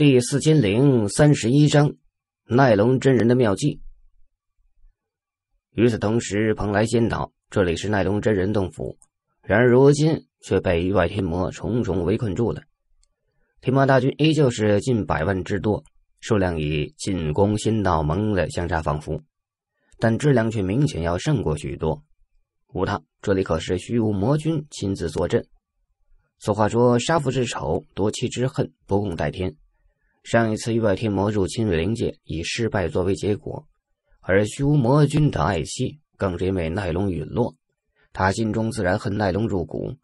第四千零三十一章，奈龙真人的妙计。与此同时，蓬莱仙岛，这里是奈龙真人洞府，然而如今却被域外天魔重重围困住了。天魔大军依旧是近百万之多，数量与进攻仙道盟的相差仿佛，但质量却明显要胜过许多。无他，这里可是虚无魔君亲自坐镇。俗话说：“杀父之仇，夺妻之恨，不共戴天。”上一次域外天魔入侵灵界，以失败作为结果；而修魔君的爱妻，更是因为奈龙陨落，他心中自然恨奈龙入骨，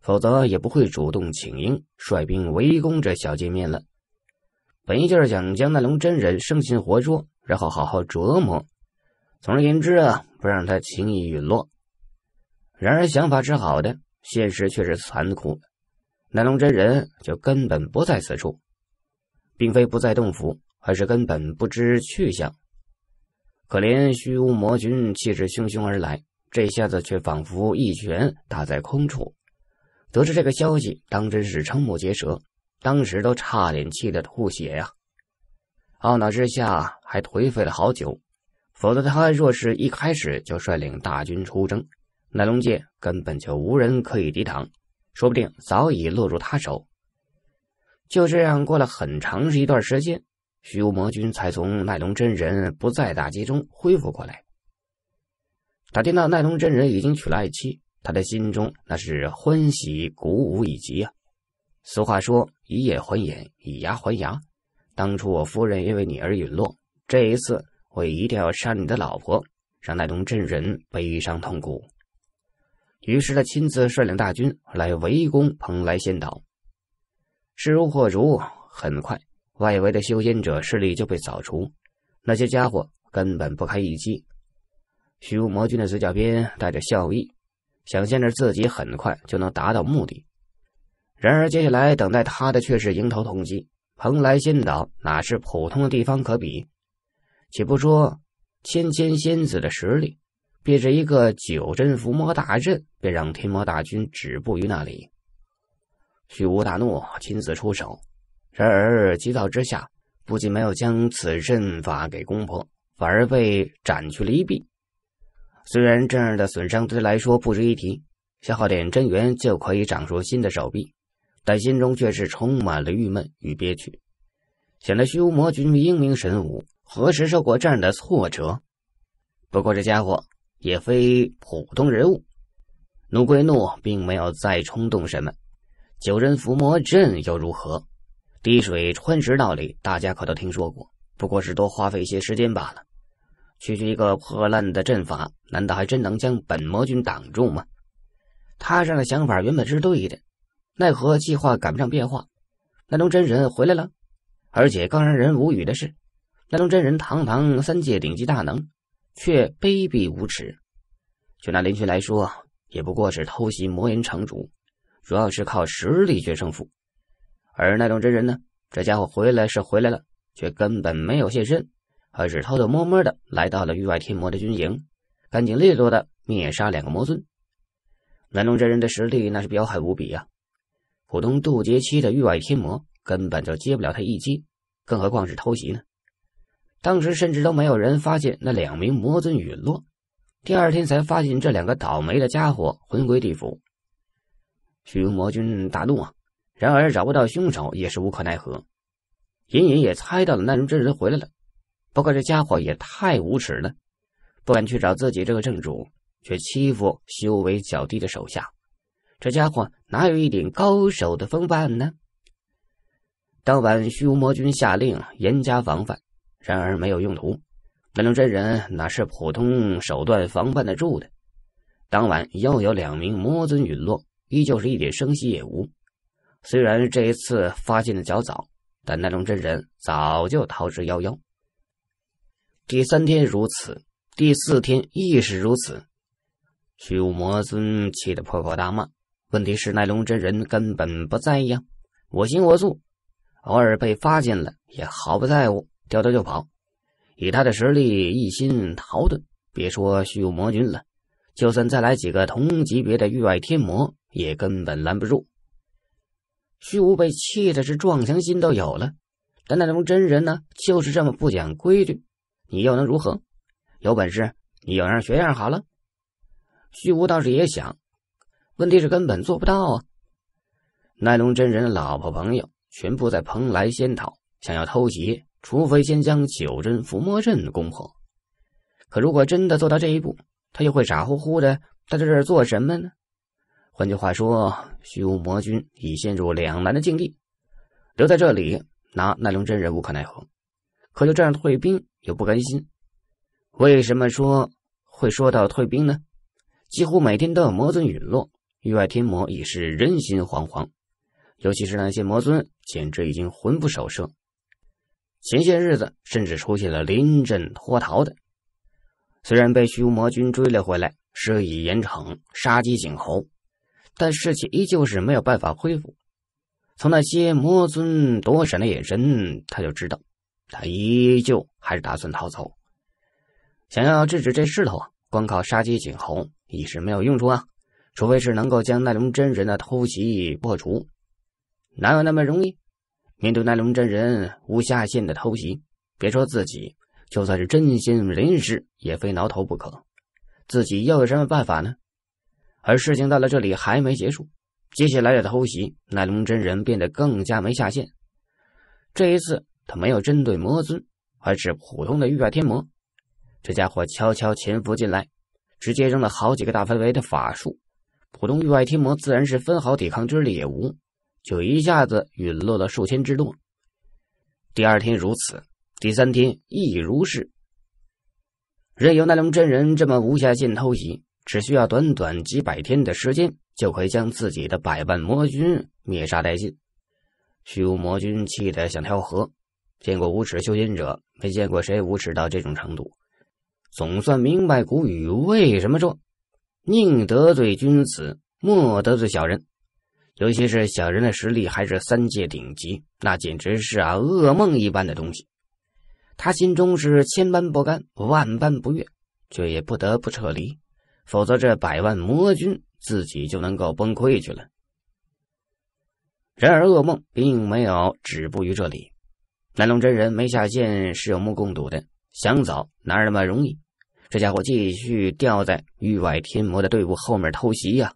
否则也不会主动请缨，率兵围攻这小界面了。本意就是想将奈龙真人生擒活捉，然后好好折磨。总而言之啊，不让他轻易陨落。然而想法是好的，现实却是残酷。奈龙真人就根本不在此处。并非不在洞府，而是根本不知去向。可怜虚无魔君气势汹汹而来，这下子却仿佛一拳打在空处。得知这个消息，当真是瞠目结舌，当时都差点气得吐血呀！懊恼之下，还颓废了好久。否则，他若是一开始就率领大军出征，那龙界根本就无人可以抵挡，说不定早已落入他手。就这样过了很长一段时间，虚无魔君才从奈龙真人不在打击中恢复过来。他听到奈龙真人已经娶了爱妻，他的心中那是欢喜鼓舞以及啊！俗话说“以眼还眼，以牙还牙”。当初我夫人因为你而陨落，这一次我一定要杀你的老婆，让奈龙真人悲伤痛苦。于是他亲自率领大军来围攻蓬莱仙岛。势如破竹，很快，外围的修仙者势力就被扫除。那些家伙根本不堪一击。虚无魔君的嘴角边带着笑意，想象着自己很快就能达到目的。然而，接下来等待他的却是迎头痛击。蓬莱仙岛哪是普通的地方可比？且不说芊芊仙子的实力，便是一个九针伏魔大阵，便让天魔大军止步于那里。虚无大怒，亲自出手。然而急躁之下，不仅没有将此阵法给攻破，反而被斩去了一臂。虽然这样的损伤对来说不值一提，消耗点真元就可以长出新的手臂，但心中却是充满了郁闷与憋屈。显得虚无魔君英明神武，何时受过这样的挫折？不过这家伙也非普通人物，怒归怒，并没有再冲动什么。九人伏魔阵又如何？滴水穿石道理，大家可都听说过。不过是多花费一些时间罢了。区区一个破烂的阵法，难道还真能将本魔君挡住吗？他这样的想法原本是对的，奈何计划赶不上变化。那龙真人回来了，而且更让人无语的是，那龙真人堂堂三界顶级大能，却卑鄙无耻。就拿林群来说，也不过是偷袭魔岩城主。主要是靠实力决胜负，而南种真人呢？这家伙回来是回来了，却根本没有现身，而是偷偷摸摸的来到了域外天魔的军营，干净利落的灭杀两个魔尊。南龙真人的实力那是彪悍无比呀！普通渡劫期的域外天魔根本就接不了他一击，更何况是偷袭呢？当时甚至都没有人发现那两名魔尊陨落，第二天才发现这两个倒霉的家伙魂归地府。虚无魔君大怒啊！然而找不到凶手也是无可奈何，隐隐也猜到了那龙真人回来了。不过这家伙也太无耻了，不敢去找自己这个正主，却欺负修为较低的手下。这家伙哪有一顶高手的风范呢？当晚虚无魔君下令严加防范，然而没有用途。那龙真人哪是普通手段防范得住的？当晚又有两名魔尊陨落。依旧是一点声息也无。虽然这一次发现的较早，但奈龙真人早就逃之夭夭。第三天如此，第四天亦是如此。虚无魔尊气得破口大骂。问题是奈龙真人根本不在意啊，我行我素，偶尔被发现了也毫不在乎，掉头就跑。以他的实力一心逃遁，别说虚无魔君了，就算再来几个同级别的域外天魔。也根本拦不住。虚无被气的是撞墙心都有了，但那龙真人呢，就是这么不讲规矩，你又能如何？有本事你有样学样好了。虚无倒是也想，问题是根本做不到啊。奈龙真人的老婆朋友全部在蓬莱仙岛，想要偷袭，除非先将九针伏魔阵攻破。可如果真的做到这一步，他又会傻乎乎的在这儿做什么呢？换句话说，虚无魔君已陷入两难的境地。留在这里，拿奈龙真人无可奈何；可就这样退兵，又不甘心。为什么说会说到退兵呢？几乎每天都有魔尊陨落，域外天魔已是人心惶惶。尤其是那些魔尊，简直已经魂不守舍。前些日子，甚至出现了临阵脱逃的。虽然被虚无魔君追了回来，施以严惩，杀鸡儆猴。但士气依旧是没有办法恢复。从那些魔尊躲闪的眼神，他就知道，他依旧还是打算逃走。想要制止这势头，光靠杀鸡儆猴已是没有用处啊！除非是能够将奈龙真人的偷袭破除，哪有那么容易？面对奈龙真人无下限的偷袭，别说自己，就算是真心人士也非挠头不可。自己又有什么办法呢？而事情到了这里还没结束，接下来的偷袭，奈龙真人变得更加没下限。这一次，他没有针对魔尊，而是普通的域外天魔。这家伙悄悄潜伏进来，直接扔了好几个大范围的法术。普通域外天魔自然是分毫抵抗之力也无，就一下子陨落了数千之多。第二天如此，第三天亦如是，任由奈龙真人这么无下限偷袭。只需要短短几百天的时间，就可以将自己的百万魔军灭杀殆尽。虚无魔君气得想跳河。见过无耻修仙者，没见过谁无耻到这种程度。总算明白古语为什么说“宁得罪君子，莫得罪小人”。尤其是小人的实力还是三界顶级，那简直是啊噩梦一般的东西。他心中是千般不甘，万般不悦，却也不得不撤离。否则，这百万魔军自己就能够崩溃去了。然而，噩梦并没有止步于这里。南龙真人没下线是有目共睹的，想走哪那么容易？这家伙继续吊在域外天魔的队伍后面偷袭呀！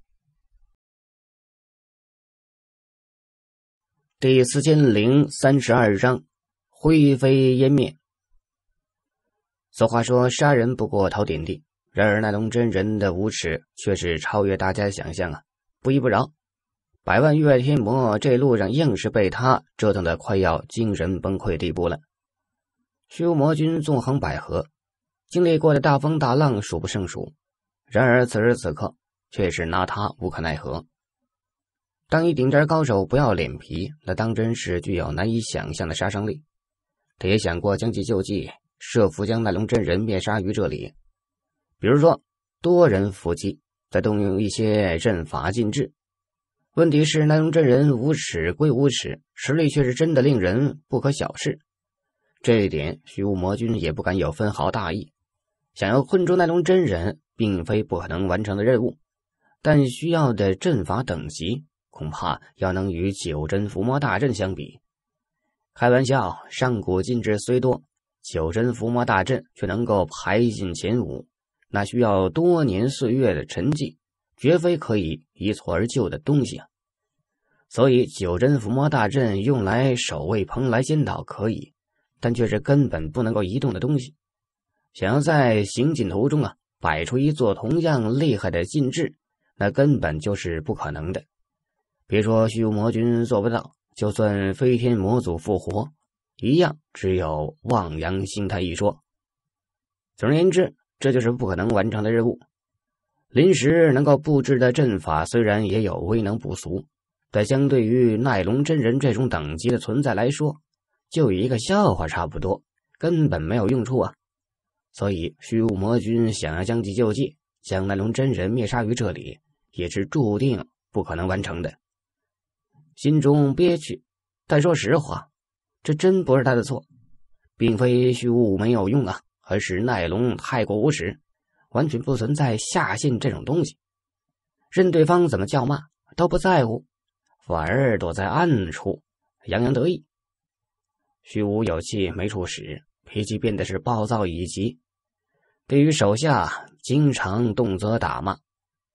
第四千零三十二章：灰飞烟灭。俗话说：“杀人不过头点地。”然而，奈龙真人的无耻却是超越大家想象啊！不依不饶，百万域外天魔这路上硬是被他折腾的快要精神崩溃地步了。虚无魔君纵横捭阖，经历过的大风大浪数不胜数，然而此时此刻却是拿他无可奈何。当一顶尖高手不要脸皮，那当真是具有难以想象的杀伤力。他也想过将计就计，设伏将奈龙真人灭杀于这里。比如说，多人伏击，再动用一些阵法禁制。问题是，那龙真人无耻归无耻，实力却是真的令人不可小视。这一点，虚无魔君也不敢有分毫大意。想要困住那龙真人，并非不可能完成的任务，但需要的阵法等级，恐怕要能与九真伏魔大阵相比。开玩笑，上古禁制虽多，九真伏魔大阵却能够排进前五。那需要多年岁月的沉寂，绝非可以一蹴而就的东西啊！所以九真伏魔大阵用来守卫蓬莱仙岛可以，但却是根本不能够移动的东西。想要在行进途中啊摆出一座同样厉害的禁制，那根本就是不可能的。别说虚无魔君做不到，就算飞天魔祖复活，一样只有望洋兴叹一说。总而言之。这就是不可能完成的任务。临时能够布置的阵法虽然也有威能不俗，但相对于奈龙真人这种等级的存在来说，就一个笑话差不多，根本没有用处啊！所以虚无魔君想要将计就计，将奈龙真人灭杀于这里，也是注定不可能完成的。心中憋屈，但说实话，这真不是他的错，并非虚无没有用啊。而是奈龙太过无耻，完全不存在下贱这种东西，任对方怎么叫骂都不在乎，反而躲在暗处洋洋得意。虚无有气没处使，脾气变得是暴躁，以及对于手下经常动辄打骂。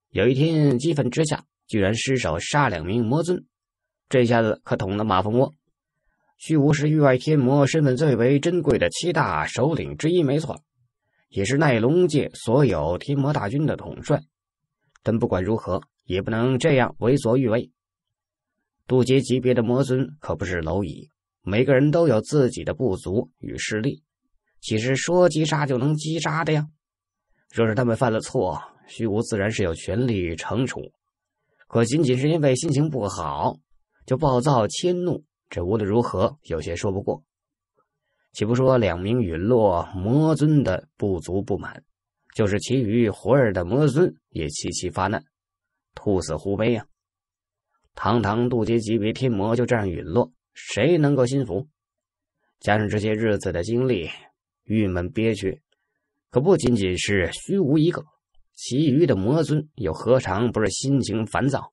有一天激愤之下，居然失手杀两名魔尊，这下子可捅了马蜂窝。虚无是域外天魔身份最为珍贵的七大首领之一，没错，也是奈龙界所有天魔大军的统帅。但不管如何，也不能这样为所欲为。渡劫级别的魔尊可不是蝼蚁，每个人都有自己的不足与势力，岂是说击杀就能击杀的呀？若是他们犯了错，虚无自然是有权利惩处。可仅仅是因为心情不好就暴躁迁怒。这无论如何有些说不过，岂不说两名陨落魔尊的不足不满，就是其余活儿的魔尊也齐齐发难，兔死狐悲呀！堂堂渡劫级别天魔就这样陨落，谁能够心服？加上这些日子的经历，郁闷憋屈，可不仅仅是虚无一个，其余的魔尊又何尝不是心情烦躁，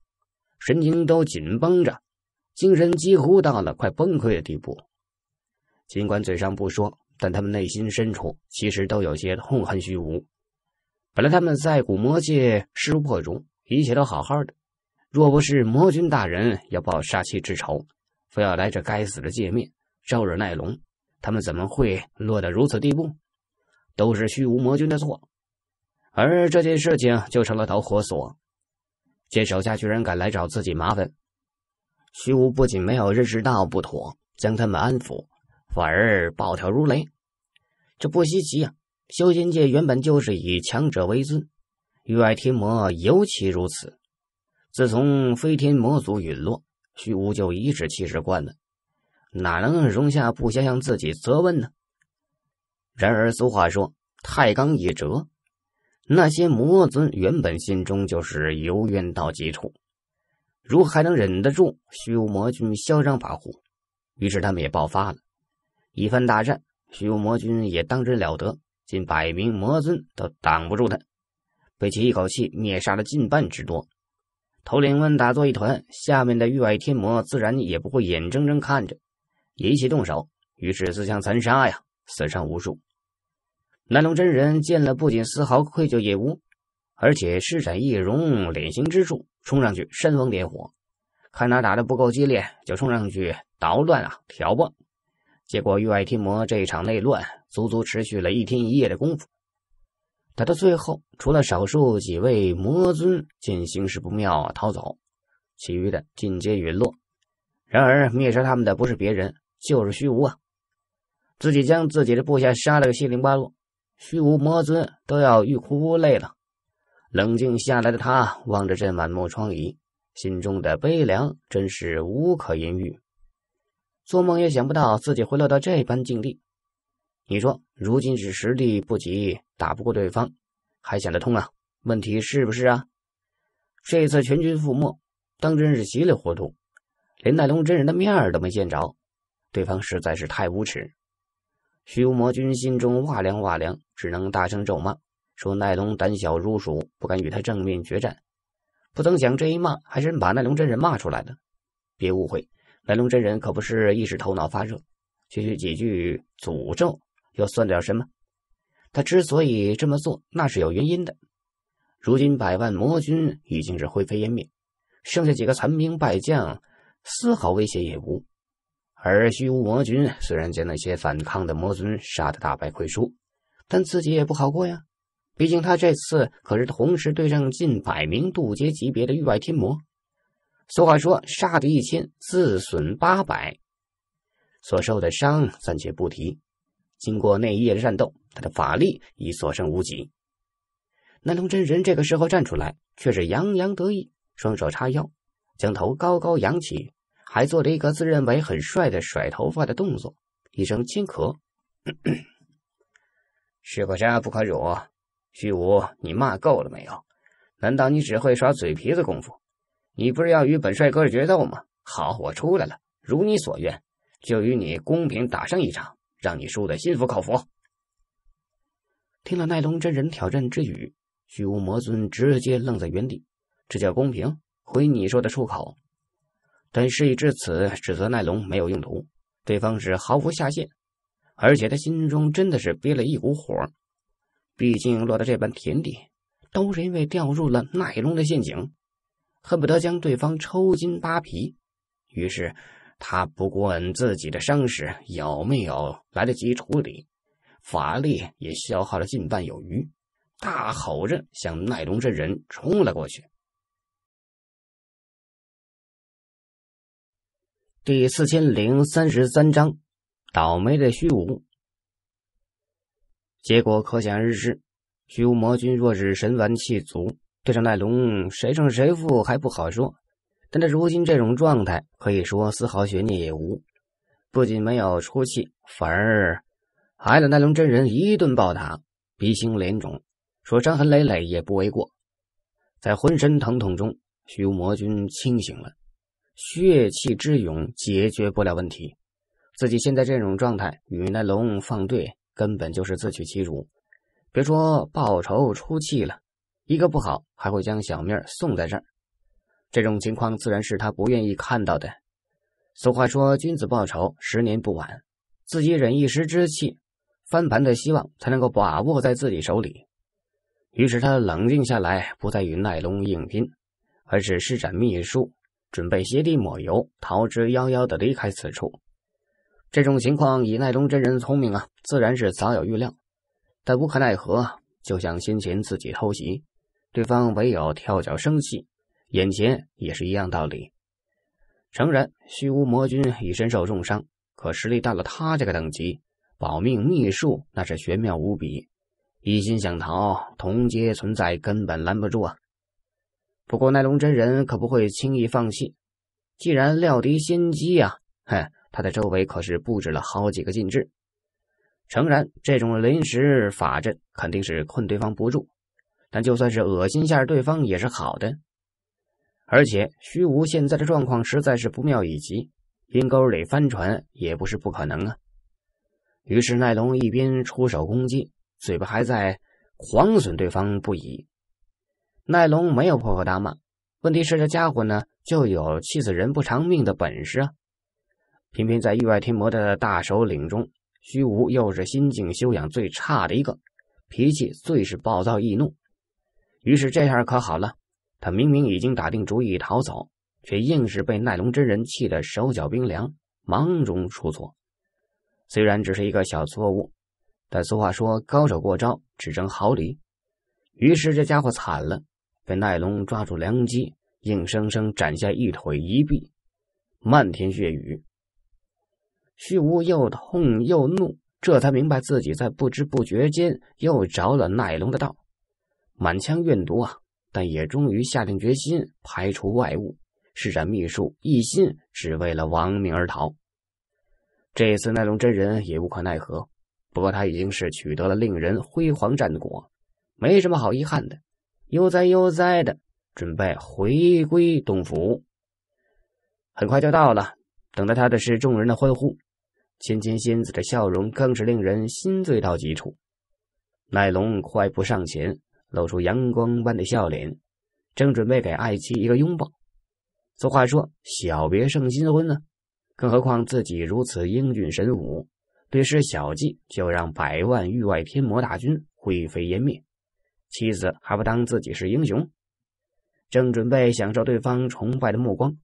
神经都紧绷着。精神几乎到了快崩溃的地步，尽管嘴上不说，但他们内心深处其实都有些痛恨虚无。本来他们在古魔界势如破竹，一切都好好的，若不是魔君大人要报杀妻之仇，非要来这该死的界面招惹奈龙，他们怎么会落得如此地步？都是虚无魔君的错，而这件事情就成了导火索。见手下居然敢来找自己麻烦。虚无不仅没有认识到不妥，将他们安抚，反而暴跳如雷。这不稀奇呀，修仙界原本就是以强者为尊，域外天魔尤其如此。自从飞天魔族陨落，虚无就颐指气使惯了，哪能容下不先向自己责问呢？然而俗话说，太刚易折。那些魔尊原本心中就是由怨到极处。如何还能忍得住虚无魔君嚣张跋扈，于是他们也爆发了，一番大战。虚无魔君也当真了得，近百名魔尊都挡不住他，被其一口气灭杀了近半之多。头领们打作一团，下面的域外天魔自然也不会眼睁睁看着，一起动手，于是自相残杀呀，死伤无数。南龙真人见了，不仅丝毫愧疚也无。而且施展易容、脸型之术，冲上去煽风点火，看他打的不够激烈，就冲上去捣乱啊、挑拨。结果域外天魔这一场内乱足足持续了一天一夜的功夫，打到最后，除了少数几位魔尊见形势不妙逃走，其余的尽皆陨落。然而灭杀他们的不是别人，就是虚无啊！自己将自己的部下杀了个七零八落，虚无魔尊都要欲哭无泪了。冷静下来的他望着这满目疮痍，心中的悲凉真是无可言喻。做梦也想不到自己会落到这般境地。你说，如今是实力不及，打不过对方，还想得通啊？问题是不是啊？这次全军覆没，当真是稀里糊涂，连奈龙真人的面儿都没见着。对方实在是太无耻！虚无魔君心中哇凉哇凉，只能大声咒骂。说奈龙胆小如鼠，不敢与他正面决战。不曾想这一骂，还是把奈龙真人骂出来了。别误会，奈龙真人可不是一时头脑发热，区区几句诅咒又算得了什么？他之所以这么做，那是有原因的。如今百万魔军已经是灰飞烟灭，剩下几个残兵败将，丝毫威胁也无。而虚无魔君虽然将那些反抗的魔尊杀得大败亏输，但自己也不好过呀。毕竟他这次可是同时对上近百名渡劫级别的域外天魔。俗话说：“杀敌一千，自损八百。”所受的伤暂且不提。经过那一夜的战斗，他的法力已所剩无几。南龙真人这个时候站出来，却是洋洋得意，双手叉腰，将头高高扬起，还做了一个自认为很帅的甩头发的动作，一声轻咳：“士 可杀，不可辱。”虚无，你骂够了没有？难道你只会耍嘴皮子功夫？你不是要与本帅哥决斗吗？好，我出来了，如你所愿，就与你公平打上一场，让你输的心服口服。听了奈龙真人挑战之语，虚无魔尊直接愣在原地。这叫公平？回你说的出口。但事已至此，指责奈龙没有用途。对方是毫无下限，而且他心中真的是憋了一股火。毕竟落到这般田地，都是因为掉入了奈龙的陷阱，恨不得将对方抽筋扒皮。于是他不顾自己的伤势有没有来得及处理，法力也消耗了近半有余，大吼着向奈龙真人冲了过去。第四千零三十三章：倒霉的虚无。结果可想而知，虚无魔君若是神完气足，对上奈龙，谁胜谁负还不好说。但他如今这种状态，可以说丝毫悬念也无。不仅没有出气，反而挨了奈龙真人一顿暴打，鼻青脸肿，说伤痕累累也不为过。在浑身疼痛中，虚无魔君清醒了，血气之勇解决不了问题，自己现在这种状态与奈龙放对。根本就是自取其辱，别说报仇出气了，一个不好还会将小命送在这儿。这种情况自然是他不愿意看到的。俗话说：“君子报仇，十年不晚。”自己忍一时之气，翻盘的希望才能够把握在自己手里。于是他冷静下来，不再与奈龙硬拼，而是施展秘术，准备携地抹油，逃之夭夭的离开此处。这种情况，以奈龙真人聪明啊，自然是早有预料，但无可奈何。就像先前自己偷袭，对方唯有跳脚生气。眼前也是一样道理。诚然，虚无魔君已身受重伤，可实力到了他这个等级，保命秘术那是玄妙无比。一心想逃，同阶存在根本拦不住啊。不过奈龙真人可不会轻易放弃，既然料敌先机啊，哼。他的周围可是布置了好几个禁制。诚然，这种临时法阵肯定是困对方不住，但就算是恶心下对方也是好的。而且虚无现在的状况实在是不妙已极，阴沟里翻船也不是不可能啊。于是奈龙一边出手攻击，嘴巴还在狂损对方不已。奈龙没有破口大骂，问题是这家伙呢就有气死人不偿命的本事啊。偏偏在域外天魔的大首领中，虚无又是心境修养最差的一个，脾气最是暴躁易怒。于是这下可好了，他明明已经打定主意逃走，却硬是被奈龙真人气得手脚冰凉，忙中出错。虽然只是一个小错误，但俗话说高手过招只争毫厘，于是这家伙惨了，被奈龙抓住良机，硬生生斩下一腿一臂，漫天血雨。虚无又痛又怒，这才明白自己在不知不觉间又着了奈龙的道，满腔怨毒啊！但也终于下定决心排除外物，施展秘术，一心只为了亡命而逃。这次奈龙真人也无可奈何，不过他已经是取得了令人辉煌战果，没什么好遗憾的，悠哉悠哉的准备回归洞府。很快就到了，等待他的是众人的欢呼。芊芊仙子的笑容更是令人心醉到极处。奈龙快步上前，露出阳光般的笑脸，正准备给爱妻一个拥抱。俗话说“小别胜新婚”呢，更何况自己如此英俊神武，对施小计就让百万域外天魔大军灰飞烟灭。妻子还不当自己是英雄，正准备享受对方崇拜的目光，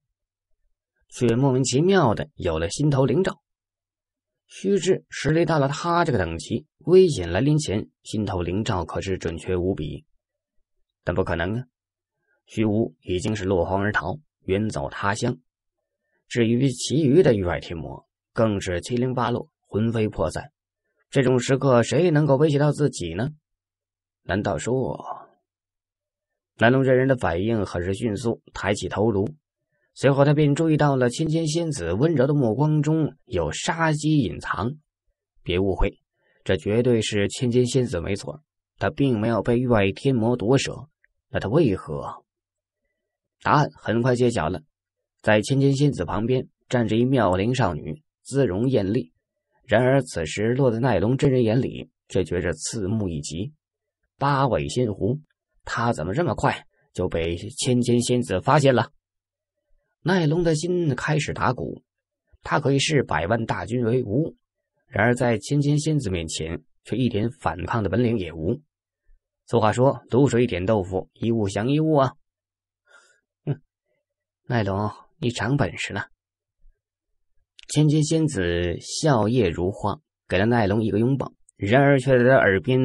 却莫名其妙的有了心头灵照。须知实力到了他这个等级，危险来临前，心头灵照可是准确无比。但不可能啊！虚无已经是落荒而逃，远走他乡。至于其余的域外天魔，更是七零八落，魂飞魄散。这种时刻，谁能够威胁到自己呢？难道说？南龙这人的反应很是迅速，抬起头颅。随后，他便注意到了千芊仙子温柔的目光中有杀机隐藏。别误会，这绝对是千芊仙子没错。她并没有被域外天魔夺舍，那她为何？答案很快揭晓了。在千千仙子旁边站着一妙龄少女，姿容艳丽。然而，此时落在奈龙真人眼里，却觉着刺目一极。八尾仙狐，他怎么这么快就被千千仙子发现了？奈龙的心开始打鼓，他可以视百万大军为无，然而在千千仙子面前，却一点反抗的本领也无。俗话说“毒水点豆腐，一物降一物”啊！哼，奈龙，你长本事了。千金仙子笑靥如花，给了奈龙一个拥抱，然而却在他耳边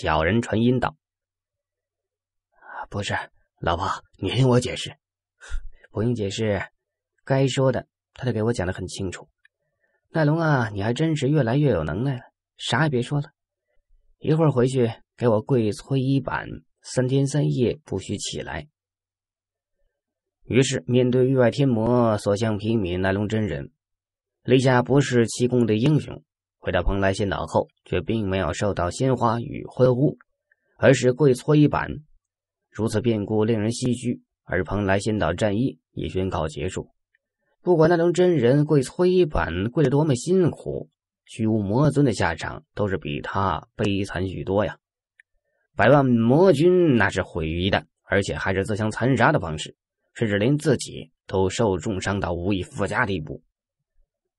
悄然传音道：“不是，老婆，你听我解释。”不用解释，该说的他都给我讲的很清楚。奈龙啊，你还真是越来越有能耐了！啥也别说了，一会儿回去给我跪搓衣板，三天三夜不许起来。于是，面对域外天魔所向披靡，奈龙真人立下不是七功的英雄，回到蓬莱仙岛后，却并没有受到鲜花与欢呼，而是跪搓衣板，如此变故令人唏嘘。而蓬莱仙岛战役也宣告结束。不管那龙真人跪搓衣板跪得多么辛苦，虚无魔尊的下场都是比他悲惨许多呀！百万魔军那是毁于一旦，而且还是自相残杀的方式，甚至连自己都受重伤到无以复加地步。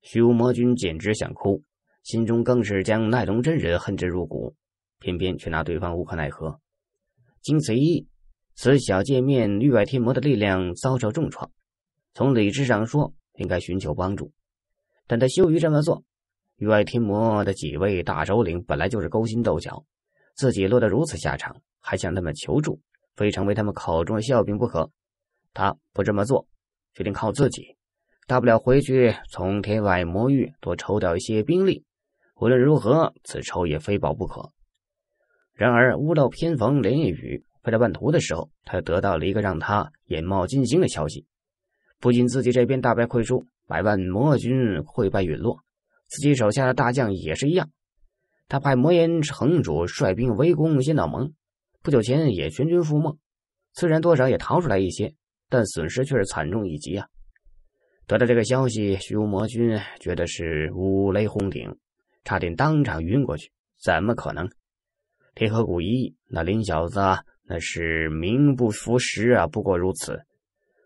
虚无魔君简直想哭，心中更是将奈龙真人恨之入骨，偏偏却拿对方无可奈何。经一役。此小界面域外天魔的力量遭受重创，从理智上说，应该寻求帮助，但他羞于这么做。域外天魔的几位大首领本来就是勾心斗角，自己落得如此下场，还向他们求助，非成为他们口中的笑柄不可。他不这么做，决定靠自己。大不了回去从天外魔域多抽调一些兵力。无论如何，此仇也非报不可。然而屋漏偏逢连夜雨。在半途的时候，他得到了一个让他眼冒金星的消息，不仅自己这边大败亏输，百万魔军溃败陨落，自己手下的大将也是一样。他派魔岩城主率兵围攻仙岛盟，不久前也全军覆没。虽然多少也逃出来一些，但损失却是惨重一级啊！得到这个消息，虚无魔君觉得是五雷轰顶，差点当场晕过去。怎么可能？天河谷一役，那林小子。那是名不副实啊，不过如此。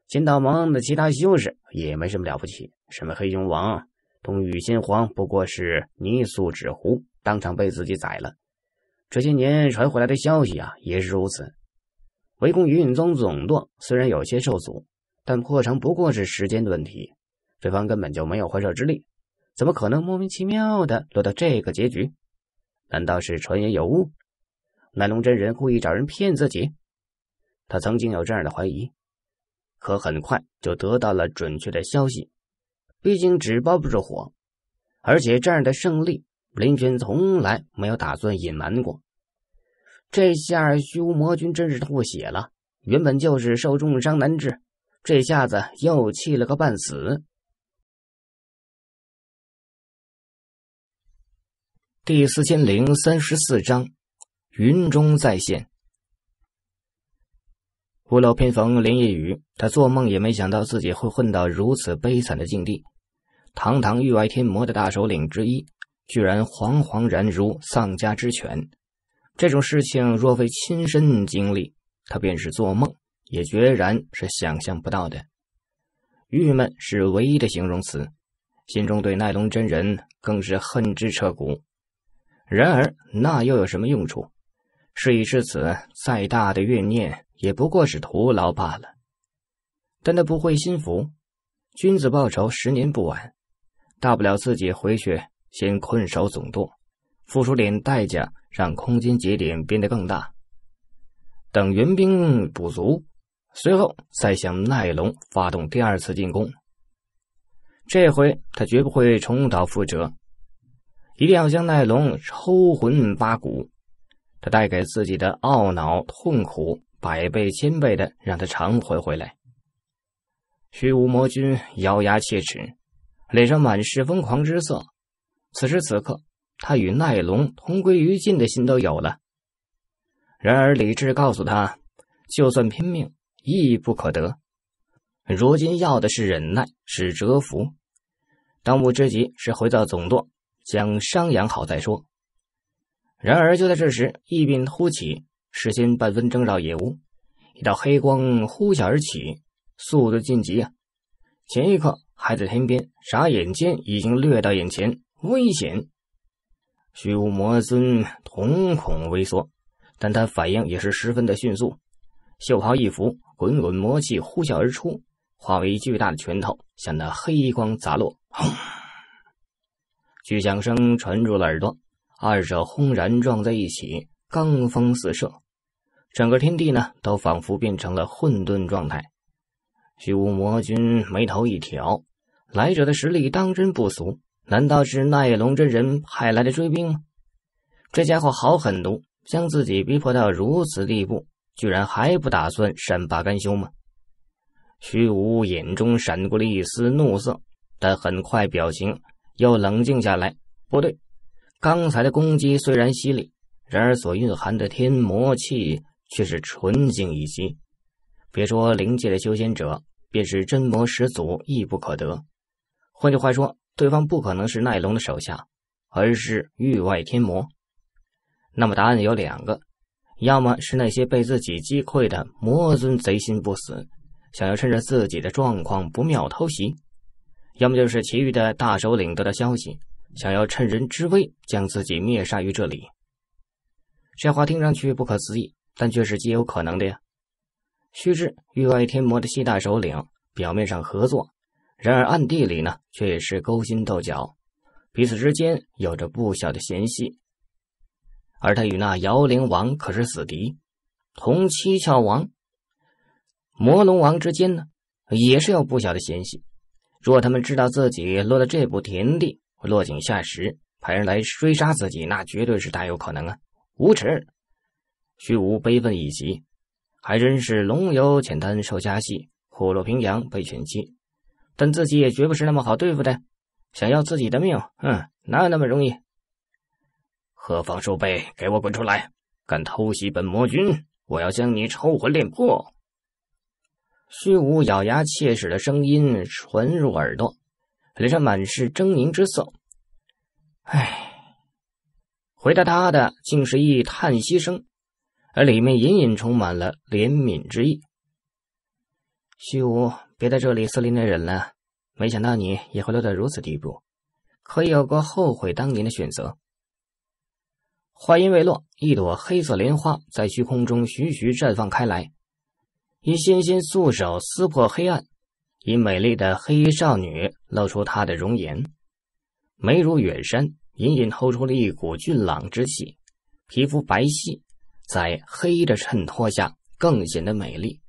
金道盟的其他修士也没什么了不起，什么黑熊王、东域新皇，不过是泥塑纸糊，当场被自己宰了。这些年传回来的消息啊，也是如此。围攻云隐宗总舵虽然有些受阻，但破城不过是时间的问题，对方根本就没有还手之力，怎么可能莫名其妙的落到这个结局？难道是传言有误？南龙真人故意找人骗自己，他曾经有这样的怀疑，可很快就得到了准确的消息。毕竟纸包不住火，而且这样的胜利，林泉从来没有打算隐瞒过。这下虚无魔君真是吐血了，原本就是受重伤难治，这下子又气了个半死。第四千零三十四章。云中再现，屋漏偏逢连夜雨。他做梦也没想到自己会混到如此悲惨的境地。堂堂域外天魔的大首领之一，居然惶惶然如丧家之犬。这种事情若非亲身经历，他便是做梦也决然是想象不到的。郁闷是唯一的形容词，心中对奈龙真人更是恨之彻骨。然而那又有什么用处？事已至此，再大的怨念也不过是徒劳罢了。但他不会心服。君子报仇，十年不晚。大不了自己回去先困守总舵，付出点代价，让空间节点变得更大。等援兵补足，随后再向奈龙发动第二次进攻。这回他绝不会重蹈覆辙，一定要将奈龙抽魂扒骨。带给自己的懊恼、痛苦百倍千倍的，让他偿还回来。虚无魔君咬牙切齿，脸上满是疯狂之色。此时此刻，他与奈龙同归于尽的心都有了。然而，理智告诉他，就算拼命亦不可得。如今要的是忍耐，是蛰伏。当务之急是回到总舵，将伤养好再说。然而，就在这时，异变突起，事先半分征兆也无。一道黑光呼啸而起，速度晋级啊！前一刻还在天边，眨眼间已经掠到眼前，危险！虚无魔尊瞳孔微缩，但他反应也是十分的迅速，袖袍一拂，滚滚魔气呼啸而出，化为巨大的拳头向那黑光砸落。轰！巨响声传入了耳朵。二者轰然撞在一起，罡风四射，整个天地呢都仿佛变成了混沌状态。虚无魔君眉头一挑，来者的实力当真不俗，难道是奈龙真人派来的追兵吗？这家伙好狠毒，将自己逼迫到如此地步，居然还不打算善罢甘休吗？虚无眼中闪过了一丝怒色，但很快表情又冷静下来。不对。刚才的攻击虽然犀利，然而所蕴含的天魔气却是纯净一些。别说灵界的修仙者，便是真魔始祖亦不可得。换句话说，对方不可能是奈龙的手下，而是域外天魔。那么答案有两个：要么是那些被自己击溃的魔尊贼心不死，想要趁着自己的状况不妙偷袭；要么就是其余的大首领得到消息。想要趁人之危，将自己灭杀于这里。这话听上去不可思议，但却是极有可能的呀。须知域外天魔的七大首领表面上合作，然而暗地里呢，却也是勾心斗角，彼此之间有着不小的嫌隙。而他与那瑶铃王可是死敌，同七窍王、魔龙王之间呢，也是有不小的嫌隙。若他们知道自己落到这步田地，落井下石，派人来追杀自己，那绝对是大有可能啊！无耻！虚无悲愤一极，还真是龙游浅滩受家戏，虎落平阳被犬欺。但自己也绝不是那么好对付的，想要自己的命，哼，哪有那么容易？何方鼠辈，给我滚出来！敢偷袭本魔君，我要将你抽魂炼魄！虚无咬牙切齿的声音传入耳朵。脸上满是狰狞之色，唉，回答他的竟是一叹息声，而里面隐隐充满了怜悯之意。虚无，别在这里瑟琳的忍了，没想到你也会落到如此地步，可有过后悔当年的选择。话音未落，一朵黑色莲花在虚空中徐徐绽放开来，一纤纤素手撕破黑暗。以美丽的黑衣少女露出她的容颜，眉如远山，隐隐透出了一股俊朗之气，皮肤白皙，在黑衣的衬托下更显得美丽。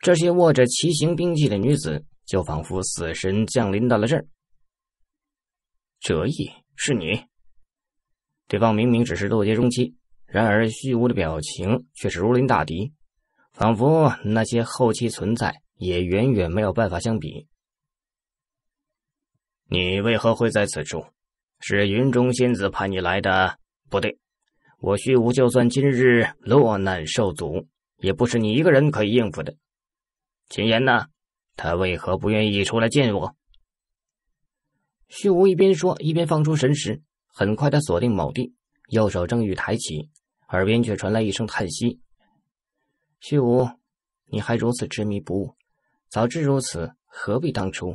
这些握着奇形兵器的女子，就仿佛死神降临到了这儿。折翼是你？对方明明只是渡劫中期，然而虚无的表情却是如临大敌，仿佛那些后期存在。也远远没有办法相比。你为何会在此处？是云中仙子派你来的？不对，我虚无就算今日落难受阻，也不是你一个人可以应付的。秦言呢？他为何不愿意出来见我？虚无一边说，一边放出神识。很快，他锁定某地，右手正欲抬起，耳边却传来一声叹息：“虚无，你还如此执迷不悟。”早知如此，何必当初？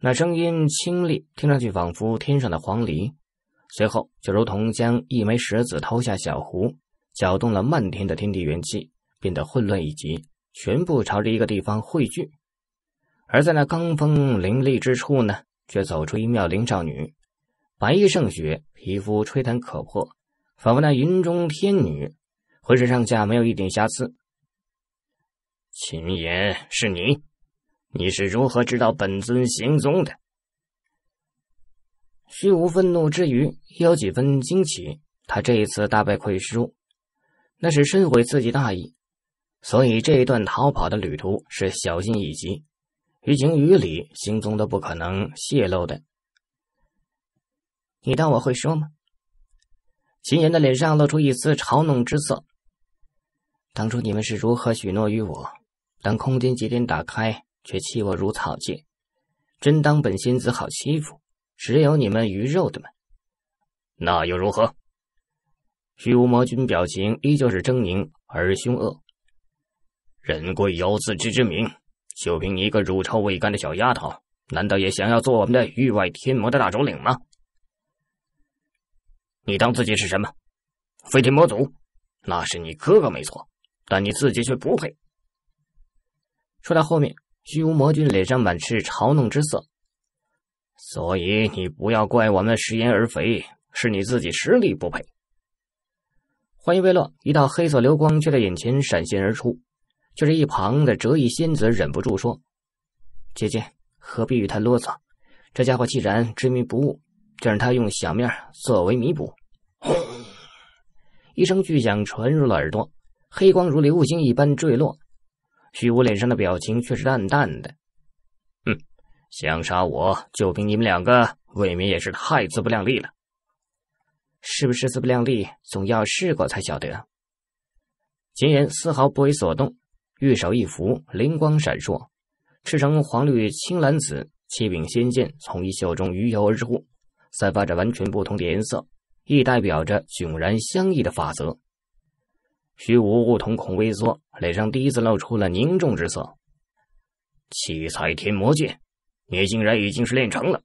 那声音清丽，听上去仿佛天上的黄鹂。随后，就如同将一枚石子投下小湖，搅动了漫天的天地元气，变得混乱一极，全部朝着一个地方汇聚。而在那罡风凌厉之处呢，却走出一妙龄少女，白衣胜雪，皮肤吹弹可破，仿佛那云中天女，浑身上下没有一点瑕疵。秦言，是你？你是如何知道本尊行踪的？虚无愤怒之余，有几分惊奇。他这一次大败溃输，那是深悔自己大意，所以这一段逃跑的旅途是小心翼翼，于情于理，行踪都不可能泄露的。你当我会说吗？秦言的脸上露出一丝嘲弄之色。当初你们是如何许诺于我？当空间节点打开，却弃我如草芥，真当本仙子好欺负？只有你们鱼肉的吗？那又如何？虚无魔君表情依旧是狰狞而凶恶。人贵有自知之明，就凭你一个乳臭未干的小丫头，难道也想要做我们的域外天魔的大首领吗？你当自己是什么？飞天魔祖？那是你哥哥没错，但你自己却不配。说到后面，虚无魔君脸上满是嘲弄之色。所以你不要怪我们食言而肥，是你自己实力不配。话音未落，一道黑色流光就在眼前闪现而出。就是一旁的折翼仙子忍不住说：“姐姐何必与他啰嗦？这家伙既然执迷不悟，就让他用小命作为弥补。”轰！一声巨响传入了耳朵，黑光如流星一般坠落。虚无脸上的表情却是淡淡的，哼，想杀我就凭你们两个，未免也是太自不量力了。是不是自不量力，总要试过才晓得。秦岩丝毫不为所动，玉手一拂，灵光闪烁，赤橙黄绿青蓝紫七柄仙剑从衣袖中鱼游而出，散发着完全不同的颜色，亦代表着迥然相异的法则。虚无物瞳孔微缩，脸上第一次露出了凝重之色。七彩天魔剑，你竟然已经是练成了？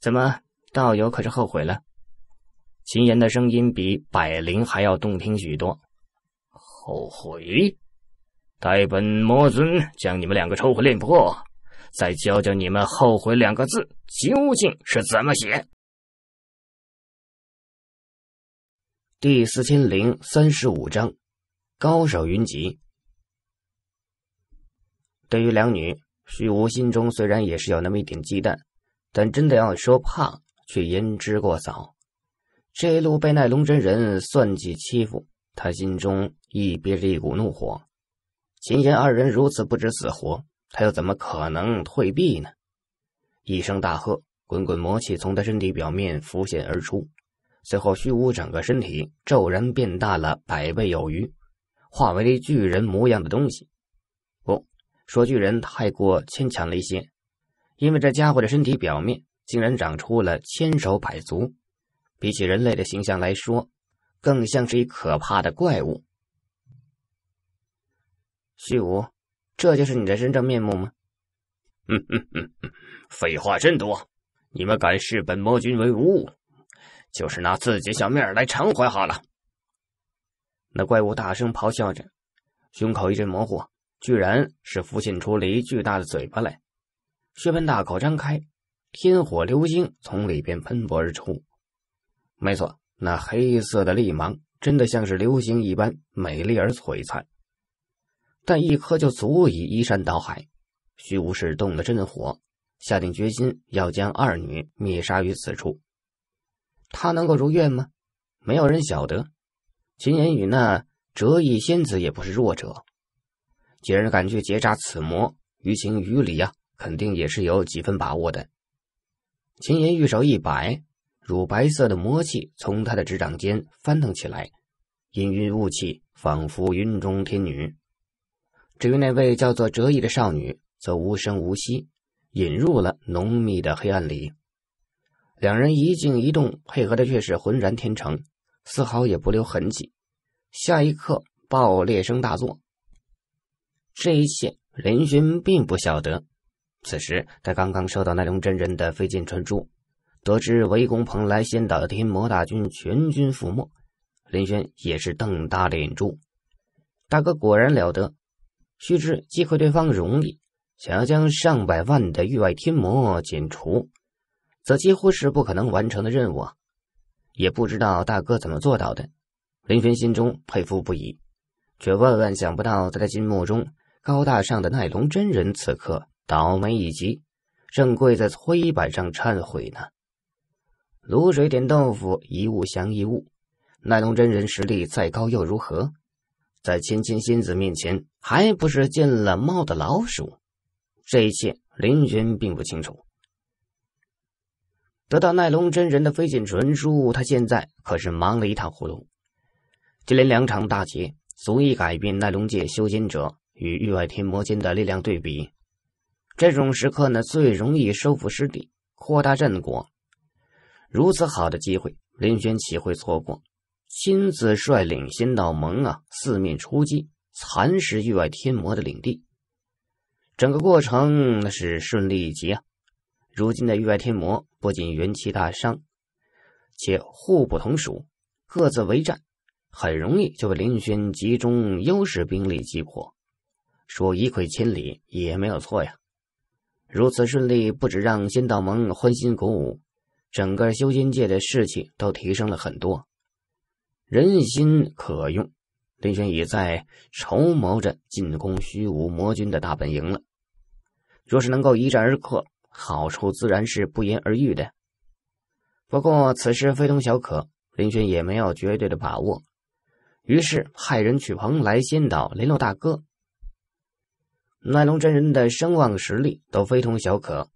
怎么，道友可是后悔了？秦岩的声音比百灵还要动听许多。后悔？待本魔尊将你们两个抽魂练破，再教教你们“后悔”两个字究竟是怎么写。第四千零三十五章，高手云集。对于两女，虚无心中虽然也是有那么一点忌惮，但真的要说怕，却言之过早。这一路被奈龙真人算计欺负，他心中亦憋着一股怒火。秦言二人如此不知死活，他又怎么可能退避呢？一声大喝，滚滚魔气从他身体表面浮现而出。随后，虚无整个身体骤然变大了百倍有余，化为巨人模样的东西。不，说巨人太过牵强了一些，因为这家伙的身体表面竟然长出了千手百足，比起人类的形象来说，更像是一可怕的怪物。虚无，这就是你的真正面目吗？嗯嗯嗯嗯，废话真多。你们敢视本魔君为无物？就是拿自己小命来偿还好了。那怪物大声咆哮着，胸口一阵模糊，居然是浮现出了一巨大的嘴巴来。血盆大口张开，天火流星从里边喷薄而出。没错，那黑色的利芒真的像是流星一般美丽而璀璨。但一颗就足以移山倒海。虚无是动了真火，下定决心要将二女灭杀于此处。他能够如愿吗？没有人晓得。秦言与那折翼仙子也不是弱者，几人敢去截扎此魔，于情于理啊，肯定也是有几分把握的。秦言玉手一摆，乳白色的魔气从他的指掌间翻腾起来，氤氲雾气仿佛云中天女。至于那位叫做折翼的少女，则无声无息，隐入了浓密的黑暗里。两人一静一动，配合的却是浑然天成，丝毫也不留痕迹。下一刻，爆裂声大作。这一切，林轩并不晓得。此时，他刚刚收到奈龙真人的飞剑传书，得知围攻蓬莱仙岛的天魔大军全军覆没，林轩也是瞪大了眼珠：“大哥果然了得！须知击溃对方容易，想要将上百万的域外天魔剪除……”则几乎是不可能完成的任务，也不知道大哥怎么做到的。林轩心中佩服不已，却万万想不到，在他心目中高大上的奈龙真人此刻倒霉已极，正跪在灰板上忏悔呢。卤水点豆腐，一物降一物。奈龙真人实力再高又如何，在千千仙子面前还不是见了猫的老鼠？这一切，林轩并不清楚。得到奈龙真人的飞剑传书，他现在可是忙得一塌糊涂。接连两场大劫，足以改变奈龙界修仙者与域外天魔间的力量对比。这种时刻呢，最容易收复失地、扩大战果。如此好的机会，林轩岂会错过？亲自率领仙道盟啊，四面出击，蚕食域外天魔的领地。整个过程那是顺利极啊！如今的域外天魔不仅元气大伤，且互不同属，各自为战，很容易就被林轩集中优势兵力击破。说一溃千里也没有错呀。如此顺利，不止让仙道盟欢欣鼓舞，整个修仙界的士气都提升了很多，人心可用。林轩已在筹谋着进攻虚无魔君的大本营了。若是能够一战而克。好处自然是不言而喻的。不过此事非同小可，林轩也没有绝对的把握，于是派人去蓬莱仙岛联络大哥。奈龙真人的声望实力都非同小可，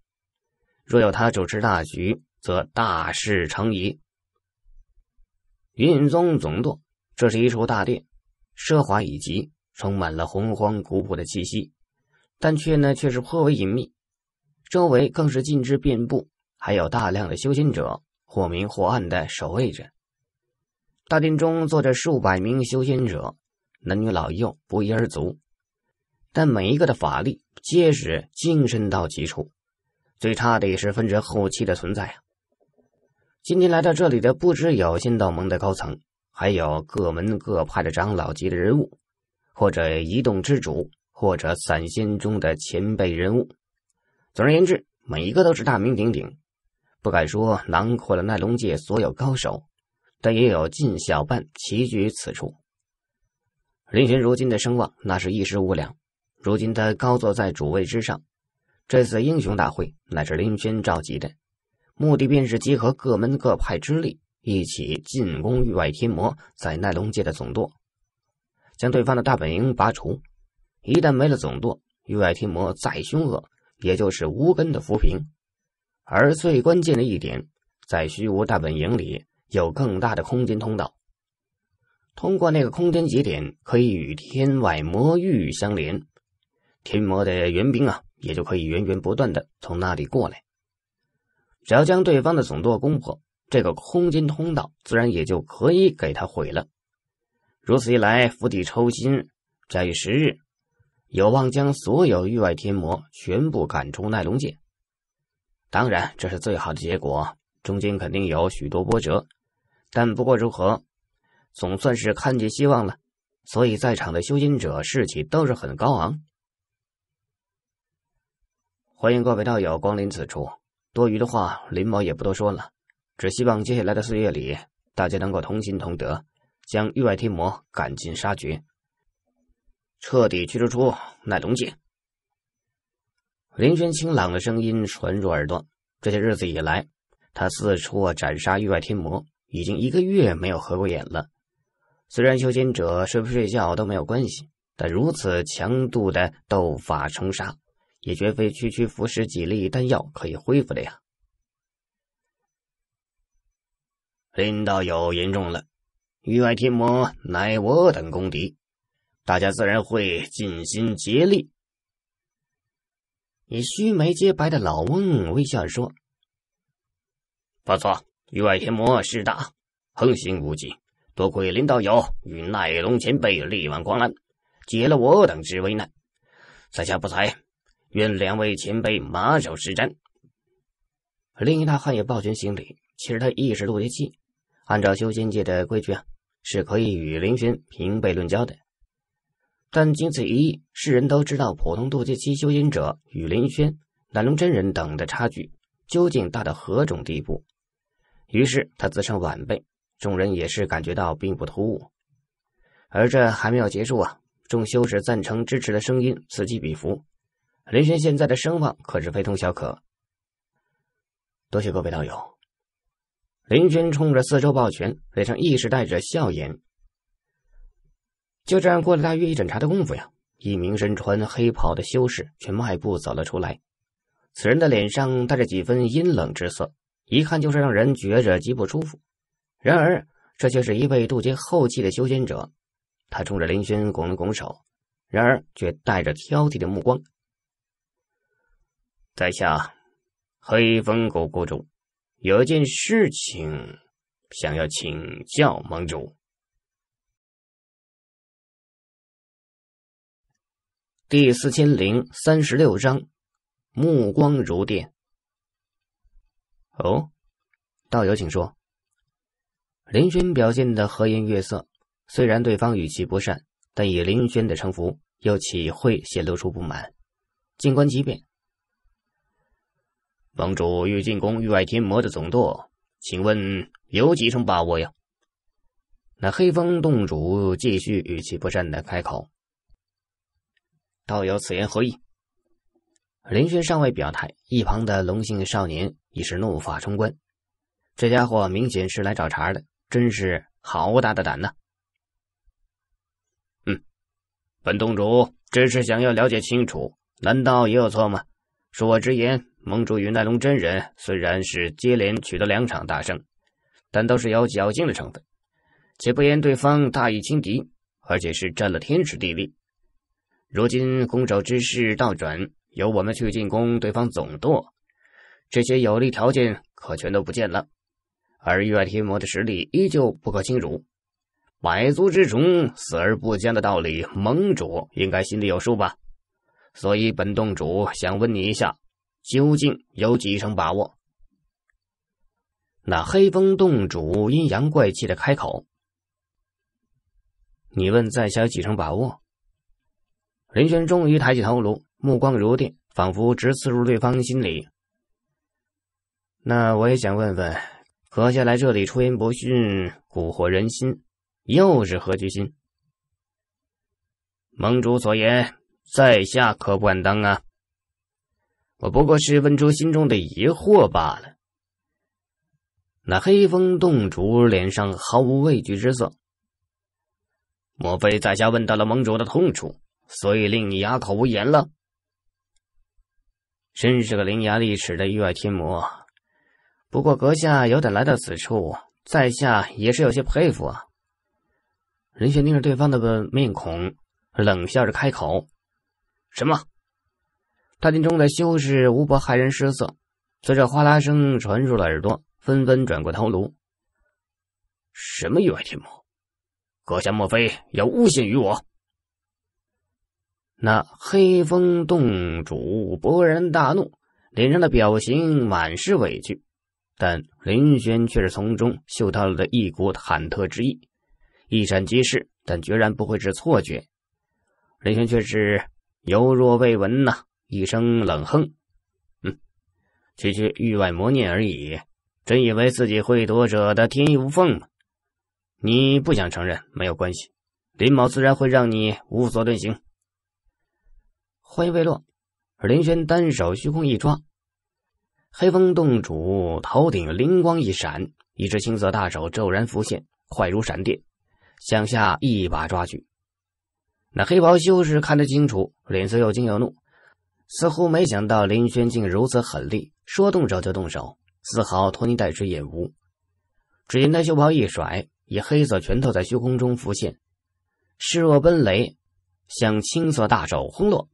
若有他主持大局，则大势成矣。云宗总舵，这是一处大殿，奢华以及充满了洪荒古朴的气息，但却呢却是颇为隐秘。周围更是禁制遍布，还有大量的修仙者或明或暗的守卫着。大殿中坐着数百名修仙者，男女老幼不一而足，但每一个的法力皆是精深到极处，最差的也是分神后期的存在啊。今天来到这里的，不只有仙道盟的高层，还有各门各派的长老级的人物，或者移动之主，或者散仙中的前辈人物。总而言之，每一个都是大名鼎鼎，不敢说囊括了奈龙界所有高手，但也有近小半齐聚于此处。林轩如今的声望，那是一时无两。如今他高坐在主位之上，这次英雄大会乃是林轩召集的，目的便是集合各门各派之力，一起进攻域外天魔在奈龙界的总舵，将对方的大本营拔除。一旦没了总舵，域外天魔再凶恶。也就是无根的浮萍，而最关键的一点，在虚无大本营里有更大的空间通道，通过那个空间节点，可以与天外魔域相连，天魔的援兵啊，也就可以源源不断的从那里过来。只要将对方的总舵攻破，这个空间通道自然也就可以给他毁了。如此一来，釜底抽薪，假以时日。有望将所有域外天魔全部赶出奈龙界，当然这是最好的结果。中间肯定有许多波折，但不过如何，总算是看见希望了。所以在场的修仙者士气都是很高昂。欢迎各位道友光临此处，多余的话林某也不多说了，只希望接下来的岁月里大家能够同心同德，将域外天魔赶尽杀绝。彻底驱逐出奈龙界。林轩清朗的声音传入耳朵。这些日子以来，他四处斩杀域外天魔，已经一个月没有合过眼了。虽然修仙者睡不睡觉都没有关系，但如此强度的斗法冲杀，也绝非区区服食几粒丹药可以恢复的呀。林道友言重了，域外天魔乃我等公敌。大家自然会尽心竭力。以须眉皆白的老翁微笑说：“不错，域外天魔势大，横行无忌，多亏林道友与奈龙前辈力挽狂澜，解了我等之危难。在下不才，愿两位前辈马首是瞻。”另一大汉也抱拳行礼。其实他亦是渡劫期，按照修仙界的规矩啊，是可以与林轩平辈论交的。但仅此一役，世人都知道普通渡劫期修行者与林轩、南龙真人等的差距究竟大到何种地步。于是他自称晚辈，众人也是感觉到并不突兀。而这还没有结束啊！众修士赞成支持的声音此起彼伏。林轩现在的声望可是非同小可。多谢各位道友。林轩冲着四周抱拳，脸上亦是带着笑颜。就这样过了大约一盏茶的功夫呀，一名身穿黑袍的修士却迈步走了出来。此人的脸上带着几分阴冷之色，一看就是让人觉着极不舒服。然而，这却是一位渡劫后期的修仙者。他冲着林轩拱了拱手，然而却带着挑剔的目光：“在下黑风谷谷主，有一件事情想要请教盟主。”第四千零三十六章，目光如电。哦，道友，请说。林轩表现的和颜悦色，虽然对方语气不善，但以林轩的城府，又岂会显露出不满？静观其变。盟主欲进攻域外天魔的总舵，请问有几成把握呀？那黑风洞主继续语气不善的开口。道友，此言何意？林轩尚未表态，一旁的龙姓少年已是怒发冲冠。这家伙明显是来找茬的，真是好大的胆呐！嗯，本洞主只是想要了解清楚，难道也有错吗？恕我直言，盟主与奈龙真人虽然是接连取得两场大胜，但都是有侥幸的成分，且不言对方大意轻敌，而且是占了天时地利。如今攻守之势倒转，由我们去进攻对方总舵，这些有利条件可全都不见了。而域外天魔的实力依旧不可轻辱，百足之虫，死而不僵的道理，盟主应该心里有数吧。所以，本洞主想问你一下，究竟有几成把握？那黑风洞主阴阳怪气的开口：“你问在下几成把握？”林轩终于抬起头颅，目光如电，仿佛直刺入对方心里。那我也想问问，何下来这里出言不逊、蛊惑人心，又是何居心？盟主所言，在下可不敢当啊。我不过是问出心中的疑惑罢了。那黑风洞主脸上毫无畏惧之色，莫非在下问到了盟主的痛处？所以令你哑口无言了，真是个伶牙俐齿的域外天魔。不过阁下有点来到此处，在下也是有些佩服啊。任玄盯着对方的面孔，冷笑着开口：“什么？”大厅中的修士无不骇人失色，随着哗啦声传入了耳朵，纷纷转过头颅。什么域外天魔？阁下莫非要诬陷于我？那黑风洞主勃然大怒，脸上的表情满是委屈，但林轩却是从中嗅到了一股忐忑之意，一闪即逝，但决然不会是错觉。林轩却是犹若未闻呐，一声冷哼：“嗯，区区域外魔念而已，真以为自己会夺者的天衣无缝吗？你不想承认没有关系，林某自然会让你无所遁形。”话音未落，林轩单手虚空一抓，黑风洞主头顶灵光一闪，一只青色大手骤然浮现，快如闪电，向下一把抓去。那黑袍修士看得清楚，脸色又惊又怒，似乎没想到林轩竟如此狠厉，说动手就动手，丝毫拖泥带水也无。只见他袖袍一甩，以黑色拳头在虚空中浮现，势若奔雷，向青色大手轰落。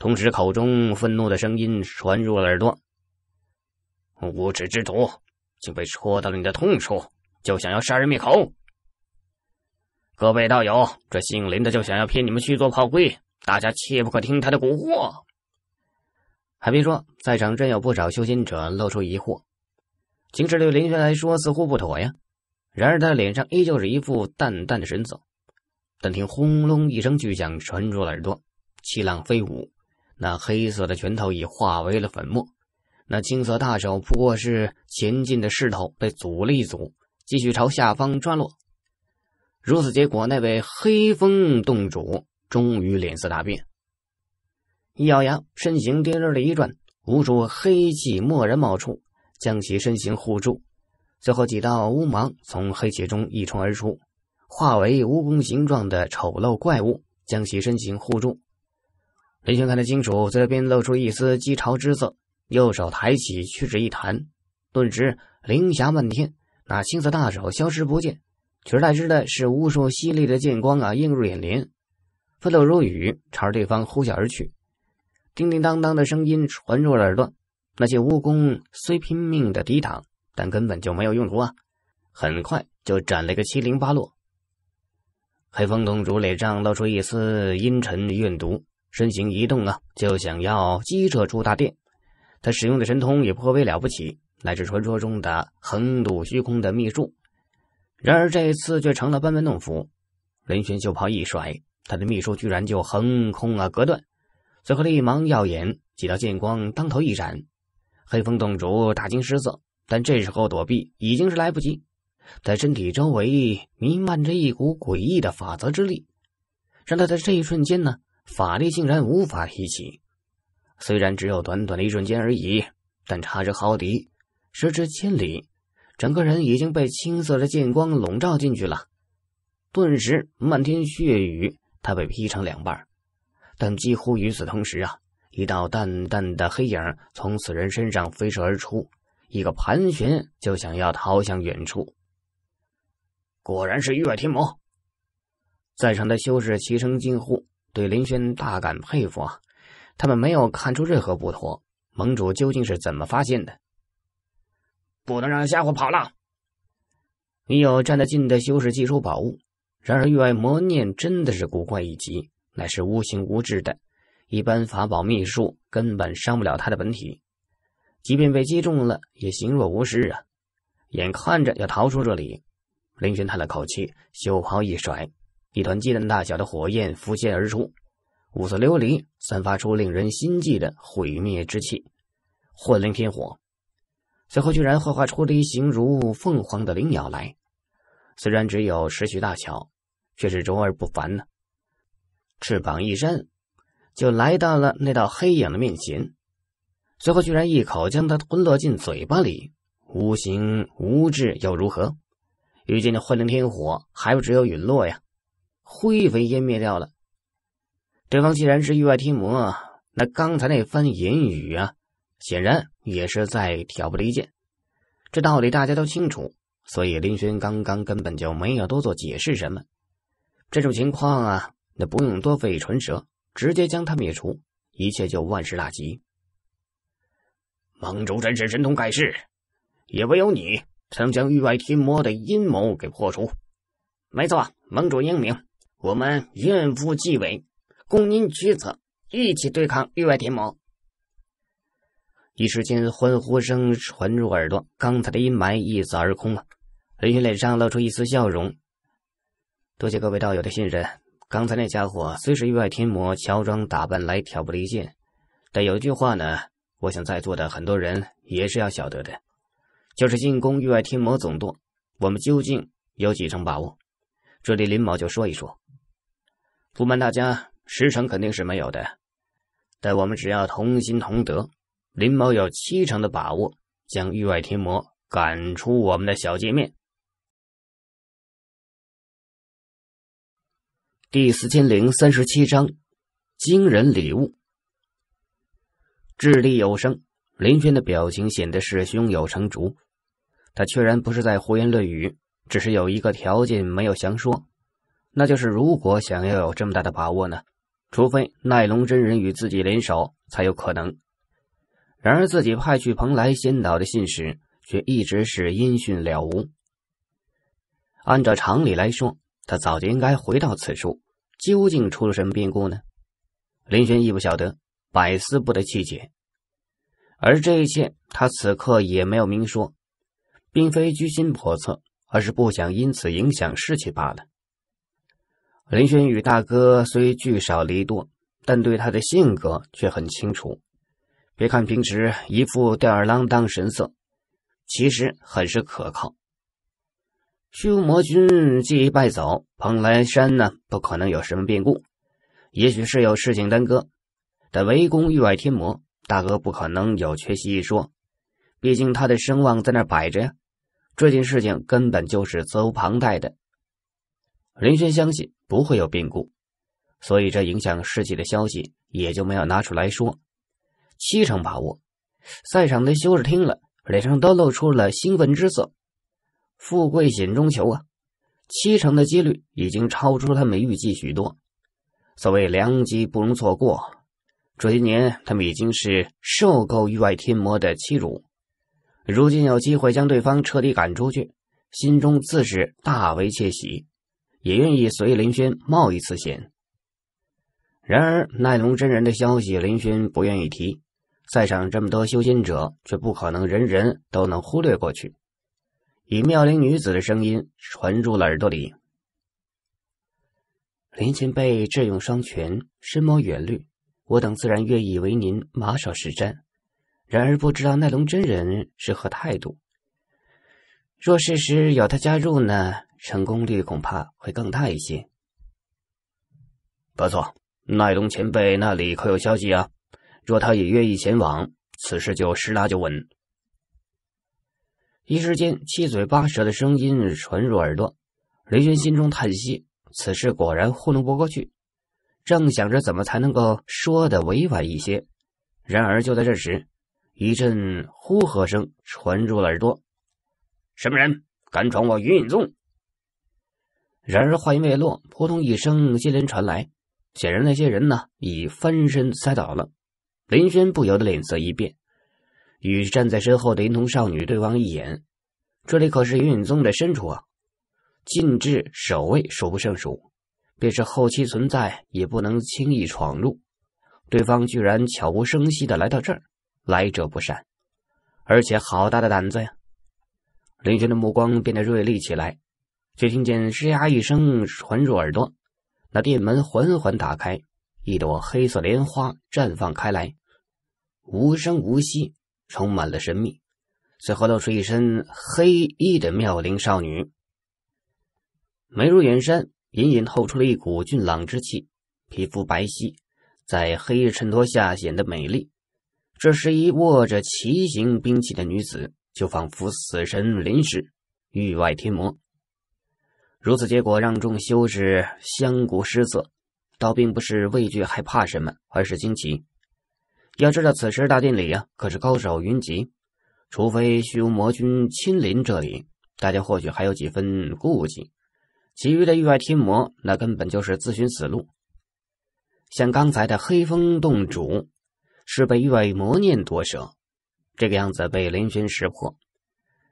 同时，口中愤怒的声音传入了耳朵：“无耻之徒，竟被戳到了你的痛处，就想要杀人灭口！各位道友，这姓林的就想要骗你们去做炮灰，大家切不可听他的蛊惑。”还别说，在场真有不少修仙者露出疑惑，其实对林轩来说似乎不妥呀。然而，他脸上依旧是一副淡淡的神色。但听轰隆一声巨响传入了耳朵，气浪飞舞。那黑色的拳头已化为了粉末，那青色大手不过是前进的势头被阻了一阻，继续朝下方抓落。如此结果，那位黑风洞主终于脸色大变，一咬牙，身形颠儿的一转，无数黑气蓦然冒出，将其身形护住。最后几道乌芒从黑气中一冲而出，化为蜈蚣形状的丑陋怪物，将其身形护住。林轩看得清楚，这边露出一丝讥嘲之色，右手抬起，屈指一弹，顿时灵霞漫天，那青色大手消失不见，取而代之的是无数犀利的剑光啊，映入眼帘，纷落如雨，朝着对方呼啸而去，叮叮当当的声音传入耳朵。那些蜈蚣虽拼命的抵挡，但根本就没有用处啊，很快就斩了个七零八落。黑风洞主脸上露出一丝阴沉怨毒。身形一动啊，就想要击射出大殿。他使用的神通也颇为了不起，乃至传说中的横渡虚空的秘术。然而这一次却成了班门弄斧。林玄袖袍一甩，他的秘术居然就横空啊隔断。随后，一忙耀眼，几道剑光当头一闪，黑风洞主大惊失色。但这时候躲避已经是来不及。他身体周围弥漫着一股诡异的法则之力，让他在这一瞬间呢。法力竟然无法提起，虽然只有短短的一瞬间而已，但差之毫厘，失之千里，整个人已经被青色的剑光笼罩进去了。顿时漫天血雨，他被劈成两半。但几乎与此同时啊，一道淡淡的黑影从此人身上飞射而出，一个盘旋就想要逃向远处。果然是域外天魔！在场的修士齐声惊呼。对林轩大感佩服啊！他们没有看出任何不妥，盟主究竟是怎么发现的？不能让家伙跑了！你有站得近的修士技出宝物，然而域外魔念真的是古怪一极，乃是无形无质的，一般法宝秘术根本伤不了他的本体，即便被击中了，也形若无事啊！眼看着要逃出这里，林轩叹了口气，袖袍一甩。一团鸡蛋大小的火焰浮现而出，五色琉璃散发出令人心悸的毁灭之气，幻灵天火。随后居然幻化出了一形如凤凰的灵鸟来，虽然只有十许大小，却是卓而不凡呢。翅膀一扇，就来到了那道黑影的面前，随后居然一口将它吞落进嘴巴里。无形无质又如何？遇见的幻灵天火还不只有陨落呀。灰飞烟灭掉了。对方既然是域外天魔，那刚才那番言语啊，显然也是在挑拨离间。这道理大家都清楚，所以林轩刚刚根本就没有多做解释什么。这种情况啊，那不用多费唇舌，直接将他灭除，一切就万事大吉。盟主真是神通盖世，也唯有你才能将域外天魔的阴谋给破除。没错，盟主英明。我们愿赴纪委，共您取策，一起对抗域外天魔。一时间，欢呼声传入耳朵，刚才的阴霾一扫而空了。林云脸上露出一丝笑容，多谢各位道友的信任。刚才那家伙虽是域外天魔乔装打扮来挑拨离间，但有一句话呢，我想在座的很多人也是要晓得的，就是进攻域外天魔总舵，我们究竟有几成把握？这里林某就说一说。不瞒大家，十成肯定是没有的，但我们只要同心同德，林某有七成的把握将域外天魔赶出我们的小界面。第四千零三十七章惊人礼物。掷地有声，林轩的表情显得是胸有成竹，他确然不是在胡言乱语，只是有一个条件没有详说。那就是，如果想要有这么大的把握呢，除非奈龙真人与自己联手才有可能。然而，自己派去蓬莱仙岛的信使却一直是音讯了无。按照常理来说，他早就应该回到此处。究竟出了什么变故呢？林轩亦不晓得，百思不得其解。而这一切，他此刻也没有明说，并非居心叵测，而是不想因此影响士气罢了。林轩与大哥虽聚少离多，但对他的性格却很清楚。别看平时一副吊儿郎当神色，其实很是可靠。修魔君既已败走，蓬莱山呢不可能有什么变故，也许是有事情耽搁。但围攻域外天魔，大哥不可能有缺席一说，毕竟他的声望在那摆着呀。这件事情根本就是责无旁贷的。林轩相信不会有变故，所以这影响士气的消息也就没有拿出来说。七成把握，在场的修士听了，脸上都露出了兴奋之色。富贵险中求啊，七成的几率已经超出他们预计许多。所谓良机不容错过，这些年他们已经是受够域外天魔的欺辱，如今有机会将对方彻底赶出去，心中自是大为窃喜。也愿意随林轩冒一次险。然而奈龙真人的消息，林轩不愿意提。在场这么多修仙者，却不可能人人都能忽略过去。以妙龄女子的声音传入了耳朵里：“林前辈智勇双全，深谋远虑，我等自然愿意为您马首是瞻。然而不知道奈龙真人是何态度。若事时有他加入呢？”成功率恐怕会更大一些。不错，奈龙前辈那里可有消息啊？若他也愿意前往，此事就十拿九稳。一时间，七嘴八舌的声音传入耳朵。雷轩心中叹息：此事果然糊弄不过去。正想着怎么才能够说的委婉一些，然而就在这时，一阵呼喝声传入了耳朵。什么人敢闯我云隐宗？然而话音未落，扑通一声接连传来，显然那些人呢已翻身栽倒了。林轩不由得脸色一变，与站在身后的银童少女对望一眼。这里可是云隐宗的深处啊，禁制守卫数不胜数，便是后期存在也不能轻易闯入。对方居然悄无声息的来到这儿，来者不善，而且好大的胆子呀！林轩的目光变得锐利起来。却听见“吱呀”一声传入耳朵，那店门缓缓打开，一朵黑色莲花绽放开来，无声无息，充满了神秘。随后露出一身黑衣的妙龄少女，眉如远山，隐隐透出了一股俊朗之气，皮肤白皙，在黑衣衬托下显得美丽。这是一握着奇形兵器的女子，就仿佛死神临时，域外天魔。如此结果让众修士相顾失色，倒并不是畏惧害怕什么，而是惊奇。要知道，此时大殿里啊，可是高手云集，除非虚无魔君亲临这里，大家或许还有几分顾忌；其余的域外天魔，那根本就是自寻死路。像刚才的黑风洞主，是被域外魔念夺舍，这个样子被林轩识破，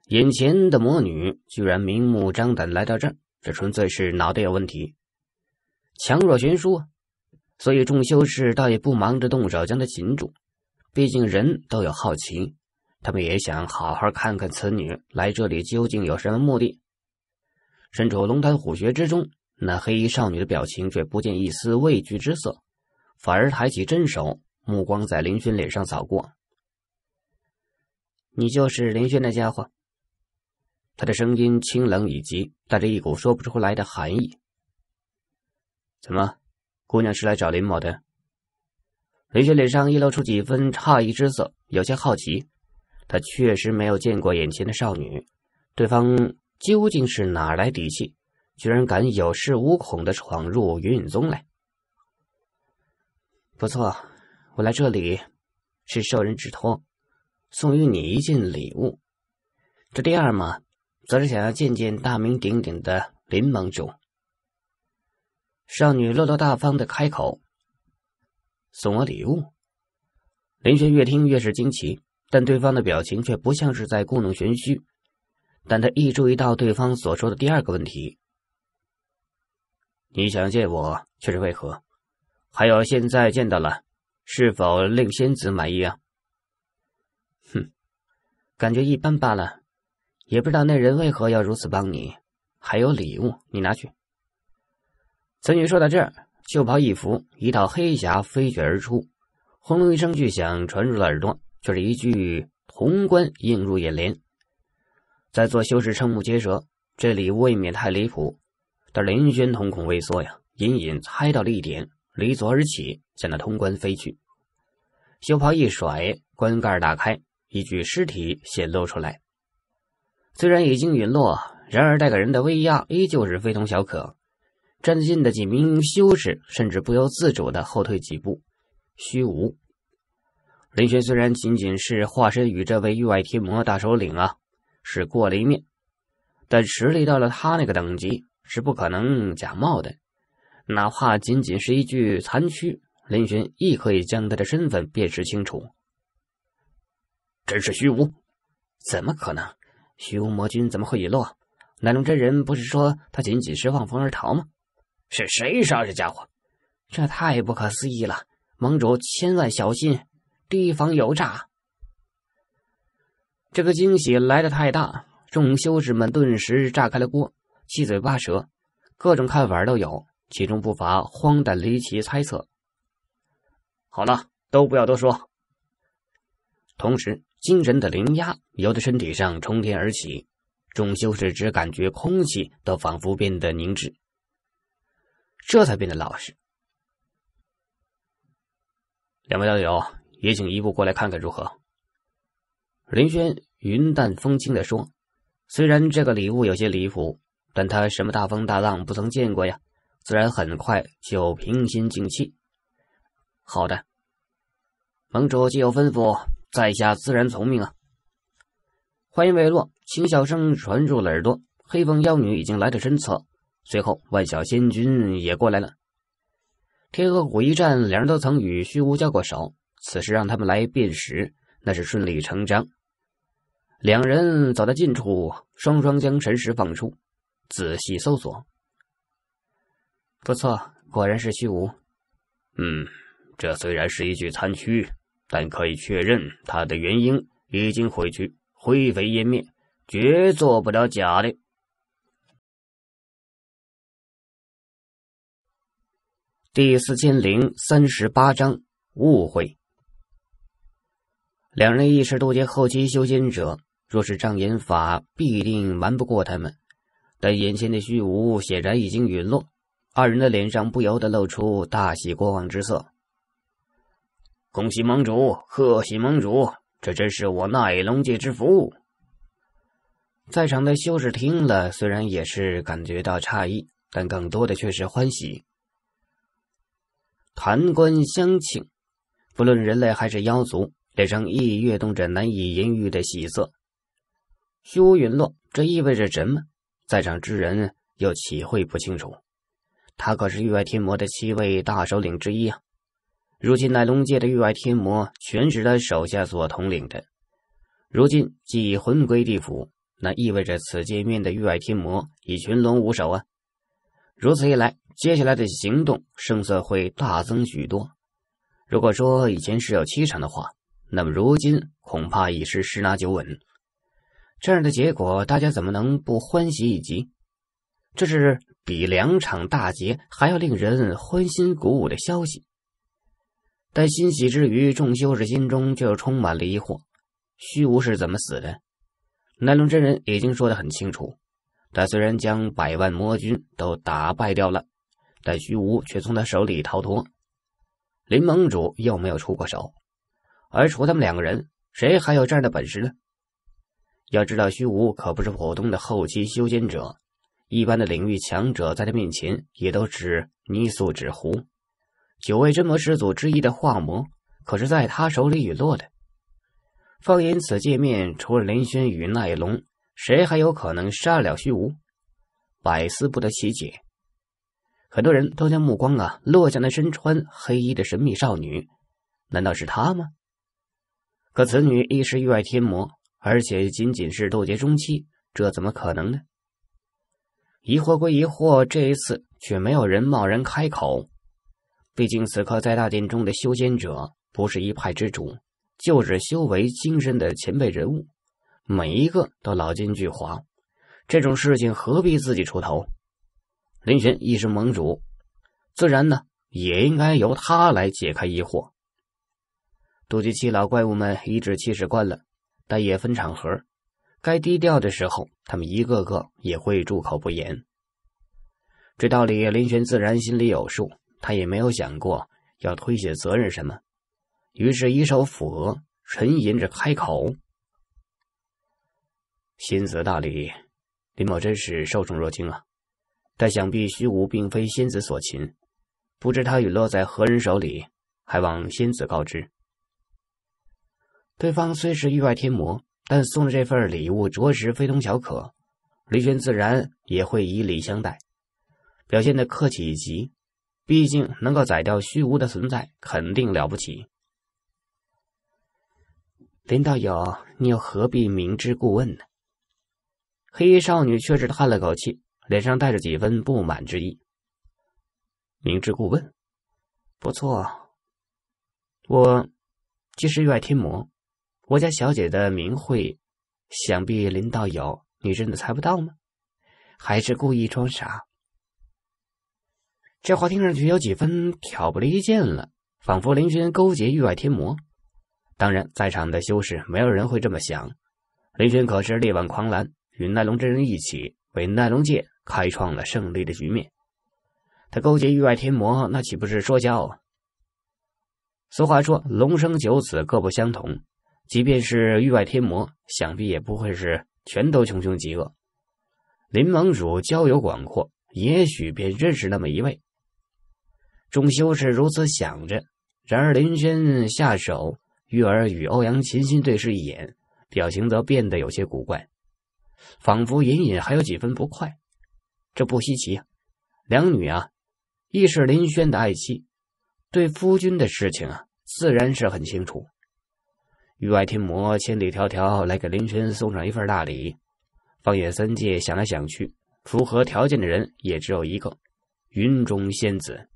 眼前的魔女居然明目张胆来到这儿。这纯粹是脑袋有问题，强弱悬殊，所以众修士倒也不忙着动手将他擒住。毕竟人都有好奇，他们也想好好看看此女来这里究竟有什么目的。身处龙潭虎穴之中，那黑衣少女的表情却不见一丝畏惧之色，反而抬起真手，目光在林轩脸上扫过：“你就是林轩那家伙。”他的声音清冷，以及带着一股说不出来的寒意。怎么，姑娘是来找林某的？林雪脸上一露出几分诧异之色，有些好奇。他确实没有见过眼前的少女，对方究竟是哪来底气，居然敢有恃无恐的闯入云隐宗来？不错，我来这里是受人之托，送予你一件礼物。这第二嘛。则是想要见见大名鼎鼎的林盟主。少女落落大方的开口：“送我礼物。”林轩越听越是惊奇，但对方的表情却不像是在故弄玄虚。但他一注意到对方所说的第二个问题：“你想见我，却是为何？还有现在见到了，是否令仙子满意啊？”“哼，感觉一般罢了。”也不知道那人为何要如此帮你，还有礼物，你拿去。此女说到这儿，袖袍一拂，一道黑霞飞卷而出，轰隆一声巨响传入了耳朵，却是一具铜棺映入眼帘。在座修士瞠目结舌，这礼物未免太离谱。但林轩瞳孔微缩呀，隐隐猜到了一点，离座而起，向那通关飞去。袖袍一甩，棺盖打开，一具尸体显露出来。虽然已经陨落，然而带给人的威压依旧是非同小可。站近的几名修士甚至不由自主的后退几步。虚无，林轩虽然仅仅是化身与这位域外天魔大首领啊，是过了一面，但实力到了他那个等级是不可能假冒的。哪怕仅仅是一具残躯，林轩亦可以将他的身份辨识清楚。真是虚无，怎么可能？虚无魔君怎么会陨落？南龙真人不是说他仅仅是望风而逃吗？是谁杀这家伙？这太不可思议了！盟主千万小心，提防有诈。这个惊喜来得太大，众修士们顿时炸开了锅，七嘴八舌，各种看法都有，其中不乏荒诞离奇猜测。好了，都不要多说。同时。惊人的灵压由得身体上冲天而起，众修士只感觉空气都仿佛变得凝滞，这才变得老实。两位道友也请移步过来看看如何？林轩云淡风轻的说：“虽然这个礼物有些离谱，但他什么大风大浪不曾见过呀，自然很快就平心静气。”好的，盟主既有吩咐。在下自然从命啊！话音未落，轻笑声传入了耳朵。黑凤妖女已经来到身侧，随后万小仙君也过来了。天河谷一战，两人都曾与虚无交过手，此时让他们来辨识，那是顺理成章。两人走到近处，双双将神识放出，仔细搜索。不错，果然是虚无。嗯，这虽然是一具残躯。但可以确认，他的元婴已经毁去，灰飞烟灭，绝做不了假的。第四千零三十八章误会。两人一是渡劫后期修仙者，若是障眼法，必定瞒不过他们。但眼前的虚无显然已经陨落，二人的脸上不由得露出大喜过望之色。恭喜盟主，贺喜盟主！这真是我纳尔龙界之福。在场的修士听了，虽然也是感觉到诧异，但更多的却是欢喜。弹冠相庆，不论人类还是妖族，脸上亦跃动着难以言喻的喜色。修云落，这意味着什么？在场之人又岂会不清楚？他可是域外天魔的七位大首领之一啊！如今，奈龙界的域外天魔全是他手下所统领的。如今既已魂归地府，那意味着此界面的域外天魔已群龙无首啊！如此一来，接下来的行动胜算会大增许多。如果说以前是有七成的话，那么如今恐怕已是十拿九稳。这样的结果，大家怎么能不欢喜一极？这是比两场大捷还要令人欢欣鼓舞的消息。但欣喜之余，众修士心中却又充满了疑惑：虚无是怎么死的？南龙真人已经说得很清楚，他虽然将百万魔军都打败掉了，但虚无却从他手里逃脱。林盟主又没有出过手，而除他们两个人，谁还有这样的本事呢？要知道，虚无可不是普通的后期修仙者，一般的领域强者在他面前也都只泥塑纸糊。九位真魔始祖之一的化魔，可是在他手里陨落的。放眼此界面，除了林轩与奈龙，谁还有可能杀了虚无？百思不得其解。很多人都将目光啊落向那身穿黑衣的神秘少女，难道是她吗？可此女一是域外天魔，而且仅仅是渡劫中期，这怎么可能呢？疑惑归疑惑，这一次却没有人贸然开口。毕竟此刻在大殿中的修仙者不是一派之主，就是修为精深的前辈人物，每一个都老奸巨猾。这种事情何必自己出头？林玄一是盟主，自然呢也应该由他来解开疑惑。渡劫七老怪物们颐指气使惯了，但也分场合，该低调的时候，他们一个个也会住口不言。这道理，林玄自然心里有数。他也没有想过要推卸责任什么，于是一手抚额，沉吟着开口：“仙子大礼，林某真是受宠若惊啊！但想必虚无并非仙子所擒，不知他陨落在何人手里，还望仙子告知。”对方虽是域外天魔，但送的这份礼物着实非同小可，李轩自然也会以礼相待，表现的客气以及毕竟能够宰掉虚无的存在，肯定了不起。林道友，你又何必明知故问呢？黑衣少女却是叹了口气，脸上带着几分不满之意。明知故问，不错。我既是又爱天魔，我家小姐的名讳，想必林道友，你真的猜不到吗？还是故意装傻？这话听上去有几分挑拨离间了，仿佛林轩勾结域外天魔。当然，在场的修士没有人会这么想。林轩可是力挽狂澜，与奈龙真人一起为奈龙界开创了胜利的局面。他勾结域外天魔，那岂不是说教？俗话说，龙生九子各不相同，即便是域外天魔，想必也不会是全都穷凶极恶。林盟主交友广阔，也许便认识那么一位。众修士如此想着，然而林轩下手，玉儿与欧阳琴心对视一眼，表情则变得有些古怪，仿佛隐隐还有几分不快。这不稀奇啊，两女啊，亦是林轩的爱妻，对夫君的事情啊，自然是很清楚。域外天魔千里迢迢来给林轩送上一份大礼，放眼三界，想来想去，符合条件的人也只有一个——云中仙子。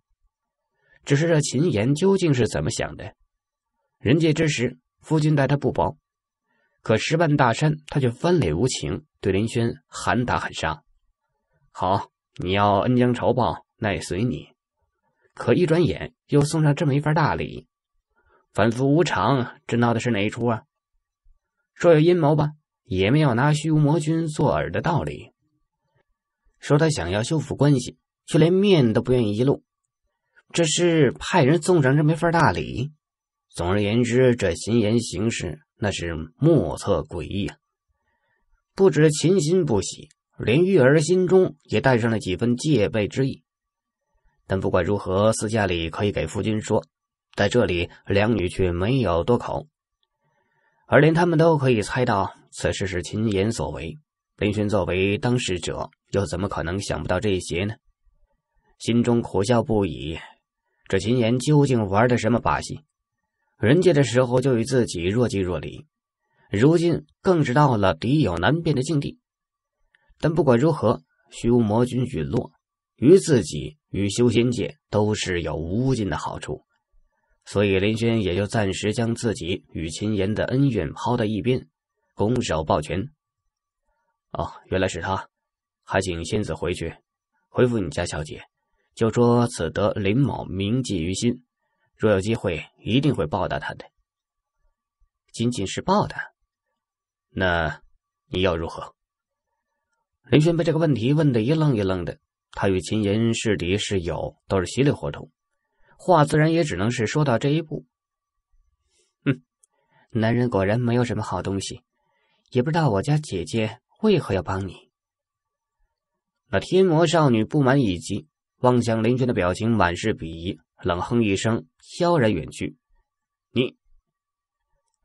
只是这秦岩究竟是怎么想的？人界之时，夫君待他不薄，可十万大山他却翻脸无情，对林轩喊打喊杀。好，你要恩将仇报，那也随你。可一转眼又送上这么一份大礼，反复无常，这闹的是哪一出啊？说有阴谋吧，也没有拿虚无魔君做饵的道理。说他想要修复关系，却连面都不愿意露。这是派人送上这没法大礼。总而言之，这秦言行事那是莫测诡异啊！不止秦心不喜，连玉儿心中也带上了几分戒备之意。但不管如何，私下里可以给夫君说，在这里两女却没有多口。而连他们都可以猜到此事是秦言所为，林轩作为当事者，又怎么可能想不到这些呢？心中苦笑不已。这秦岩究竟玩的什么把戏？人界的时候就与自己若即若离，如今更是到了敌友难辨的境地。但不管如何，虚无魔君陨落于自己与修仙界都是有无尽的好处，所以林轩也就暂时将自己与秦岩的恩怨抛到一边，拱手抱拳。哦，原来是他，还请仙子回去，回复你家小姐。就说此得林某铭记于心，若有机会，一定会报答他的。仅仅是报答，那你要如何？林轩被这个问题问得一愣一愣的。他与秦言是敌是友，都是稀里糊涂，话自然也只能是说到这一步。哼，男人果然没有什么好东西，也不知道我家姐姐为何要帮你。那天魔少女不满已极。望向林泉的表情满是鄙夷，冷哼一声，飘然远去。你，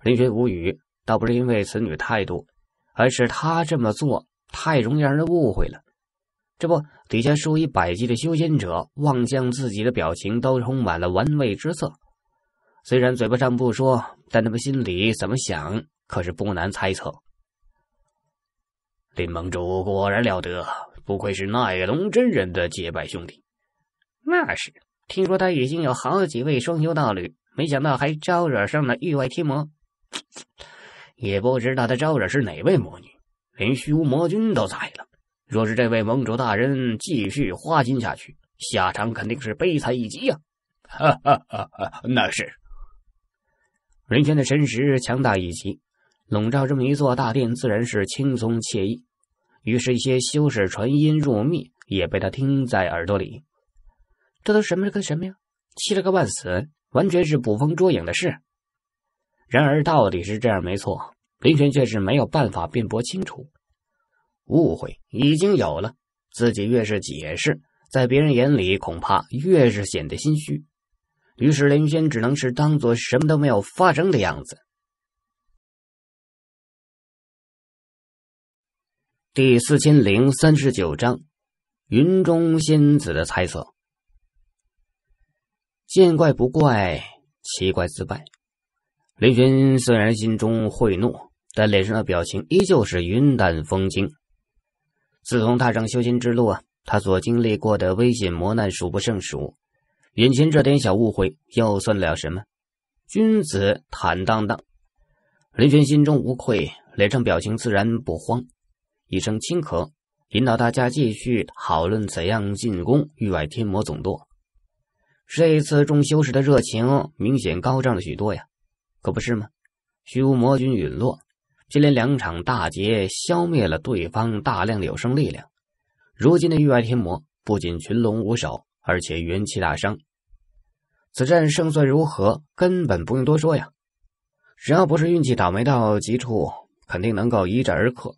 林泉无语，倒不是因为此女态度，而是他这么做太容易让人误会了。这不，底下数以百计的修仙者望向自己的表情都充满了玩味之色，虽然嘴巴上不说，但他们心里怎么想，可是不难猜测。林盟主果然了得。不愧是奈龙真人的结拜兄弟，那是。听说他已经有好几位双修道侣，没想到还招惹上了域外天魔，也不知道他招惹是哪位魔女，连虚无魔君都宰了。若是这位盟主大人继续花心下去，下场肯定是悲惨一击呀！哈哈，哈哈，那是。任轩的神识强大一级，笼罩这么一座大殿，自然是轻松惬意。于是，一些修士传音入密也被他听在耳朵里。这都什么跟什么呀？气了个半死，完全是捕风捉影的事。然而，到底是这样没错，林轩却是没有办法辩驳清楚。误会已经有了，自己越是解释，在别人眼里恐怕越是显得心虚。于是，林轩只能是当做什么都没有发生的样子。第四千零三十九章，云中仙子的猜测。见怪不怪，奇怪自败。林轩虽然心中会怒，但脸上的表情依旧是云淡风轻。自从踏上修仙之路啊，他所经历过的危险磨难数不胜数，眼前这点小误会又算得了什么？君子坦荡荡，林轩心中无愧，脸上表情自然不慌。一声轻咳，引导大家继续讨论怎样进攻域外天魔总舵。这一次，众修士的热情明显高涨了许多呀，可不是吗？虚无魔君陨落，接连两场大劫消灭了对方大量的有生力量。如今的域外天魔不仅群龙无首，而且元气大伤。此战胜算如何，根本不用多说呀！只要不是运气倒霉到极处，肯定能够一战而克。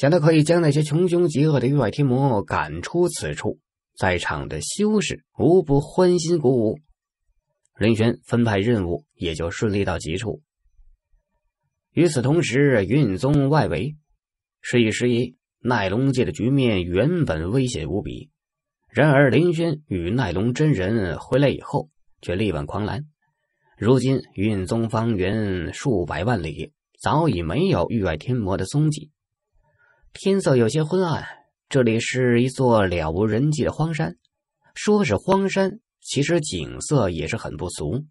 想到可以将那些穷凶极恶的域外天魔赶出此处，在场的修士无不欢欣鼓舞。林轩分派任务也就顺利到极处。与此同时，云宗外围时一时一奈龙界的局面原本危险无比，然而林轩与奈龙真人回来以后却力挽狂澜。如今云宗方圆数百万里早已没有域外天魔的踪迹。天色有些昏暗，这里是一座了无人迹的荒山。说是荒山，其实景色也是很不俗，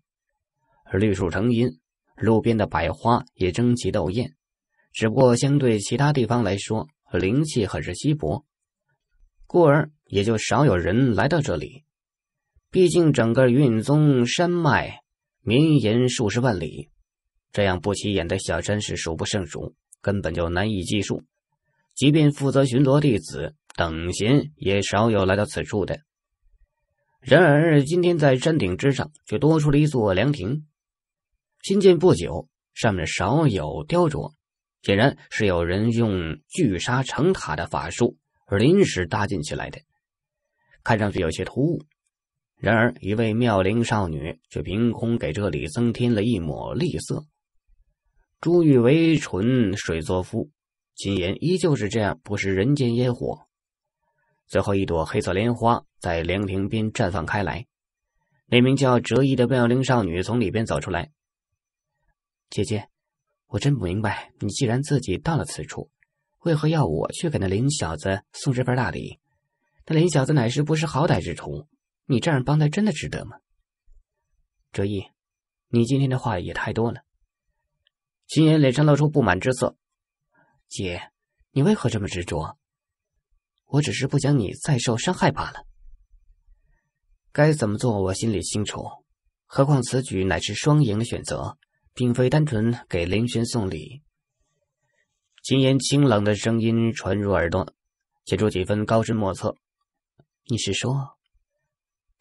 绿树成荫，路边的百花也争奇斗艳。只不过相对其他地方来说，灵气很是稀薄，故而也就少有人来到这里。毕竟整个云隐宗山脉绵延数十万里，这样不起眼的小山是数不胜数，根本就难以计数。即便负责巡逻弟子等闲也少有来到此处的。然而今天在山顶之上却多出了一座凉亭，新建不久，上面少有雕琢，显然是有人用聚沙成塔的法术临时搭建起来的，看上去有些突兀。然而一位妙龄少女却凭空给这里增添了一抹丽色，朱玉为唇，水作肤。秦言依旧是这样不食人间烟火。最后一朵黑色莲花在凉亭边绽放开来，那名叫折翼的妙龄少女从里边走出来。姐姐，我真不明白，你既然自己到了此处，为何要我去给那林小子送这份大礼？那林小子乃是不识好歹之徒，你这样帮他真的值得吗？折翼，你今天的话也太多了。秦言脸上露出不满之色。姐，你为何这么执着？我只是不想你再受伤害罢了。该怎么做，我心里清楚。何况此举乃是双赢的选择，并非单纯给林轩送礼。秦言清冷的声音传入耳朵，显出几分高深莫测。你是说，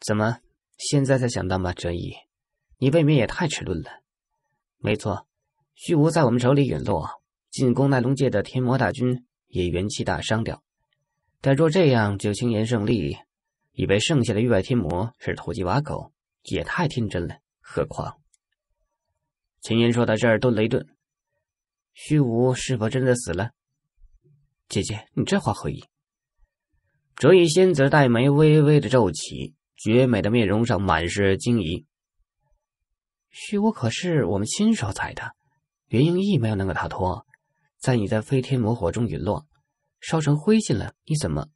怎么现在才想到吗？哲一，你未免也太迟钝了。没错，虚无在我们手里陨落。进攻奈龙界的天魔大军也元气大伤掉，但若这样就轻言胜利，以为剩下的域外天魔是土鸡瓦狗，也太天真了。何况，秦言说到这儿顿了一顿：“虚无是否真的死了？”姐姐，你这话何意？”折翼仙子黛眉微微的皱起，绝美的面容上满是惊疑：“虚无可是我们亲手踩的，云英亦没有能够逃脱。”在你的飞天魔火中陨落，烧成灰烬了？你怎么？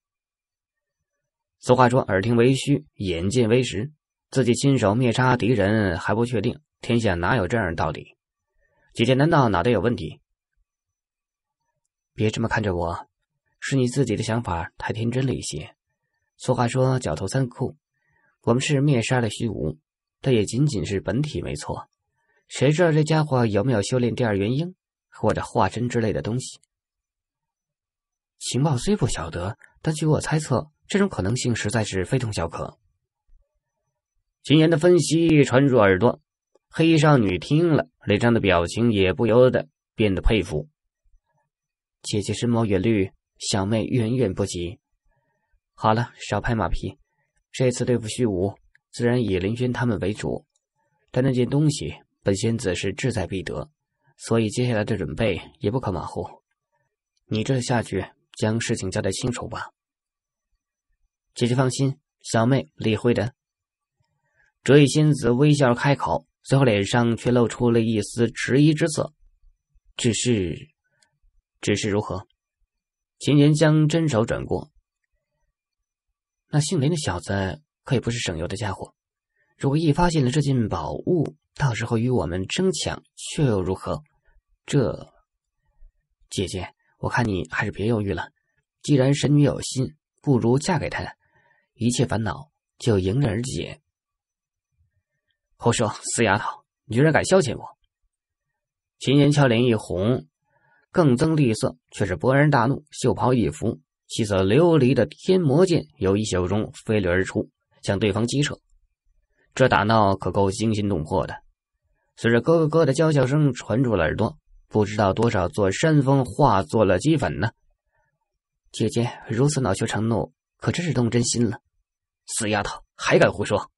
俗话说“耳听为虚，眼见为实”，自己亲手灭杀敌人还不确定，天下哪有这样的道理？姐姐，难道脑袋有问题？别这么看着我，是你自己的想法太天真了一些。俗话说“狡兔三窟”，我们是灭杀了虚无，但也仅仅是本体没错。谁知道这家伙有没有修炼第二元婴？或者化身之类的东西，情报虽不晓得，但据我猜测，这种可能性实在是非同小可。秦岩的分析传入耳朵，黑衣少女听了，脸上的表情也不由得变得佩服。姐姐深谋远虑，小妹远远不及。好了，少拍马屁，这次对付虚无，自然以林轩他们为主，但那件东西，本仙子是志在必得。所以接下来的准备也不可马虎，你这次下去将事情交代清楚吧。姐姐放心，小妹理会的。折翼仙子微笑开口，随后脸上却露出了一丝迟疑之色。只是，只是如何？秦岩将针手转过。那姓林的小子可也不是省油的家伙，如果一发现了这件宝物，到时候与我们争抢，却又如何？这，姐姐，我看你还是别犹豫了。既然神女有心，不如嫁给他，一切烦恼就迎刃而解。胡说，死丫头，你居然敢消遣我！秦言俏脸一红，更增厉色，却是勃然大怒，袖袍一拂，七色琉璃的天魔剑由衣袖中飞掠而出，向对方击射。这打闹可够惊心动魄的，随着咯咯咯的娇笑声传入了耳朵。不知道多少座山峰化作了齑粉呢！姐姐如此恼羞成怒，可真是动真心了。死丫头，还敢胡说！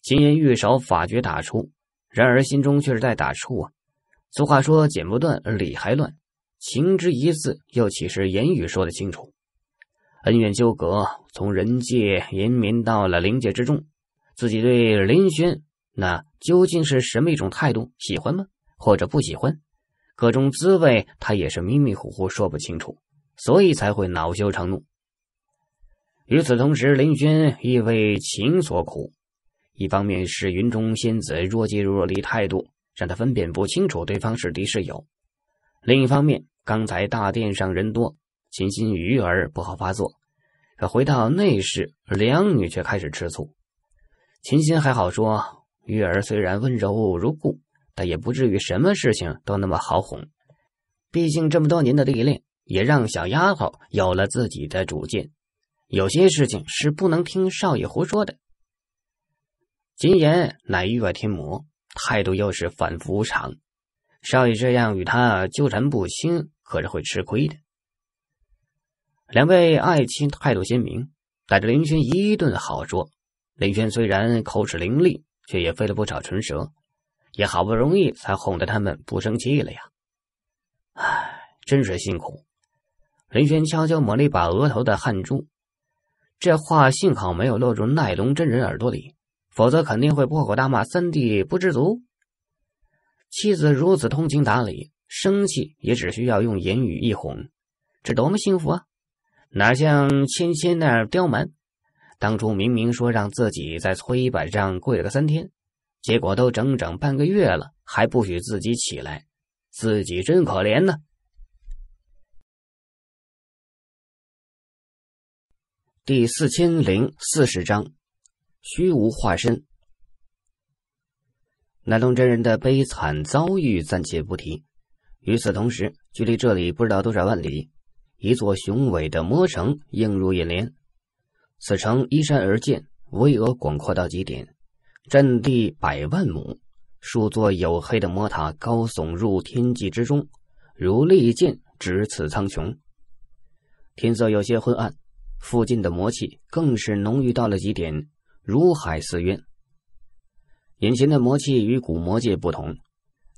金言玉手法诀打出，然而心中却是在打怵啊。俗话说“剪不断，理还乱”，情之一字，又岂是言语说的清楚？恩怨纠葛，从人界延绵到了灵界之中，自己对林轩那究竟是什么一种态度？喜欢吗？或者不喜欢，各种滋味他也是迷迷糊糊说不清楚，所以才会恼羞成怒。与此同时，林轩亦为情所苦，一方面是云中仙子若即若离态度让他分辨不清楚对方是敌是友，另一方面刚才大殿上人多，秦心鱼儿不好发作，可回到内室，两女却开始吃醋。秦心还好说，玉儿虽然温柔如故。他也不至于什么事情都那么好哄，毕竟这么多年的历练也让小丫头有了自己的主见，有些事情是不能听少爷胡说的。金岩乃域外天魔，态度又是反复无常，少爷这样与他纠缠不清可是会吃亏的。两位爱卿态度鲜明，逮着林轩一顿好说。林轩虽然口齿伶俐，却也费了不少唇舌。也好不容易才哄得他们不生气了呀，唉，真是辛苦。林轩悄悄抹了一把额头的汗珠，这话幸好没有落入奈龙真人耳朵里，否则肯定会破口大骂三弟不知足。妻子如此通情达理，生气也只需要用言语一哄，这多么幸福啊！哪像芊芊那样刁蛮，当初明明说让自己在搓衣板上跪了三天。结果都整整半个月了，还不许自己起来，自己真可怜呢。第四千零四十章：虚无化身。南龙真人的悲惨遭遇暂且不提。与此同时，距离这里不知道多少万里，一座雄伟的魔城映入眼帘。此城依山而建，巍峨广阔到极点。占地百万亩，数座黝黑的魔塔高耸入天际之中，如利剑直刺苍穹。天色有些昏暗，附近的魔气更是浓郁到了极点，如海似渊。眼前的魔气与古魔界不同，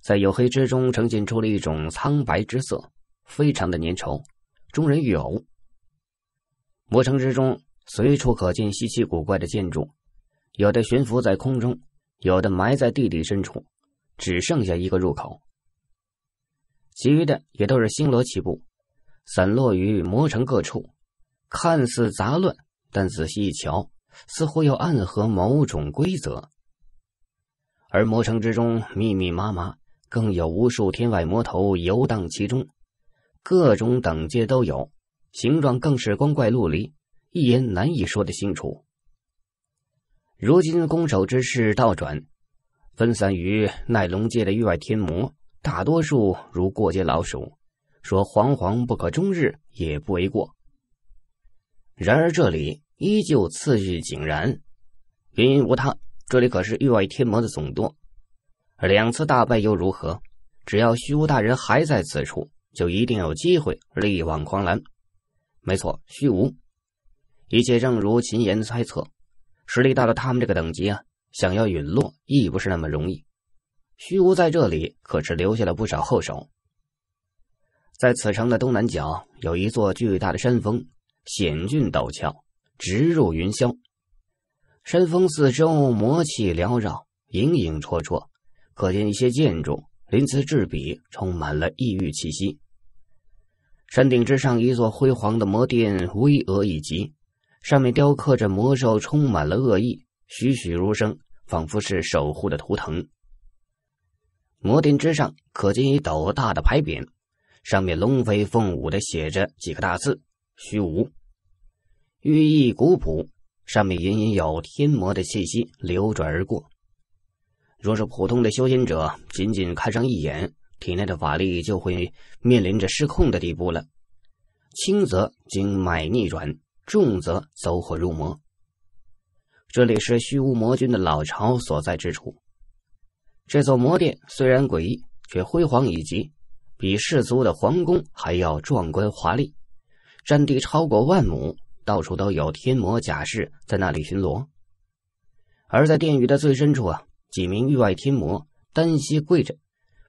在黝黑之中呈现出了一种苍白之色，非常的粘稠，中人欲呕。魔城之中随处可见稀奇古怪的建筑。有的悬浮在空中，有的埋在地底深处，只剩下一个入口。其余的也都是星罗棋布，散落于魔城各处，看似杂乱，但仔细一瞧，似乎又暗合某种规则。而魔城之中密密麻麻，更有无数天外魔头游荡其中，各种等阶都有，形状更是光怪陆离，一言难以说得清楚。如今攻守之势倒转，分散于奈龙界的域外天魔，大多数如过街老鼠，说惶惶不可终日也不为过。然而这里依旧次序井然，原因无他，这里可是域外天魔的总舵。两次大败又如何？只要虚无大人还在此处，就一定有机会力挽狂澜。没错，虚无，一切正如秦言猜测。实力到了他们这个等级啊，想要陨落亦不是那么容易。虚无在这里可是留下了不少后手。在此城的东南角有一座巨大的山峰，险峻陡峭，直入云霄。山峰四周魔气缭绕，影影绰绰，可见一些建筑，鳞次栉比，充满了异域气息。山顶之上，一座辉煌的魔殿，巍峨一极。上面雕刻着魔兽，充满了恶意，栩栩如生，仿佛是守护的图腾。魔殿之上，可见一斗大的牌匾，上面龙飞凤舞的写着几个大字“虚无”，寓意古朴。上面隐隐有天魔的气息流转而过，若是普通的修仙者，仅仅看上一眼，体内的法力就会面临着失控的地步了，轻则经脉逆转。重则走火入魔。这里是虚无魔君的老巢所在之处。这座魔殿虽然诡异，却辉煌一级，比世俗的皇宫还要壮观华丽，占地超过万亩，到处都有天魔甲士在那里巡逻。而在殿宇的最深处啊，几名域外天魔单膝跪着，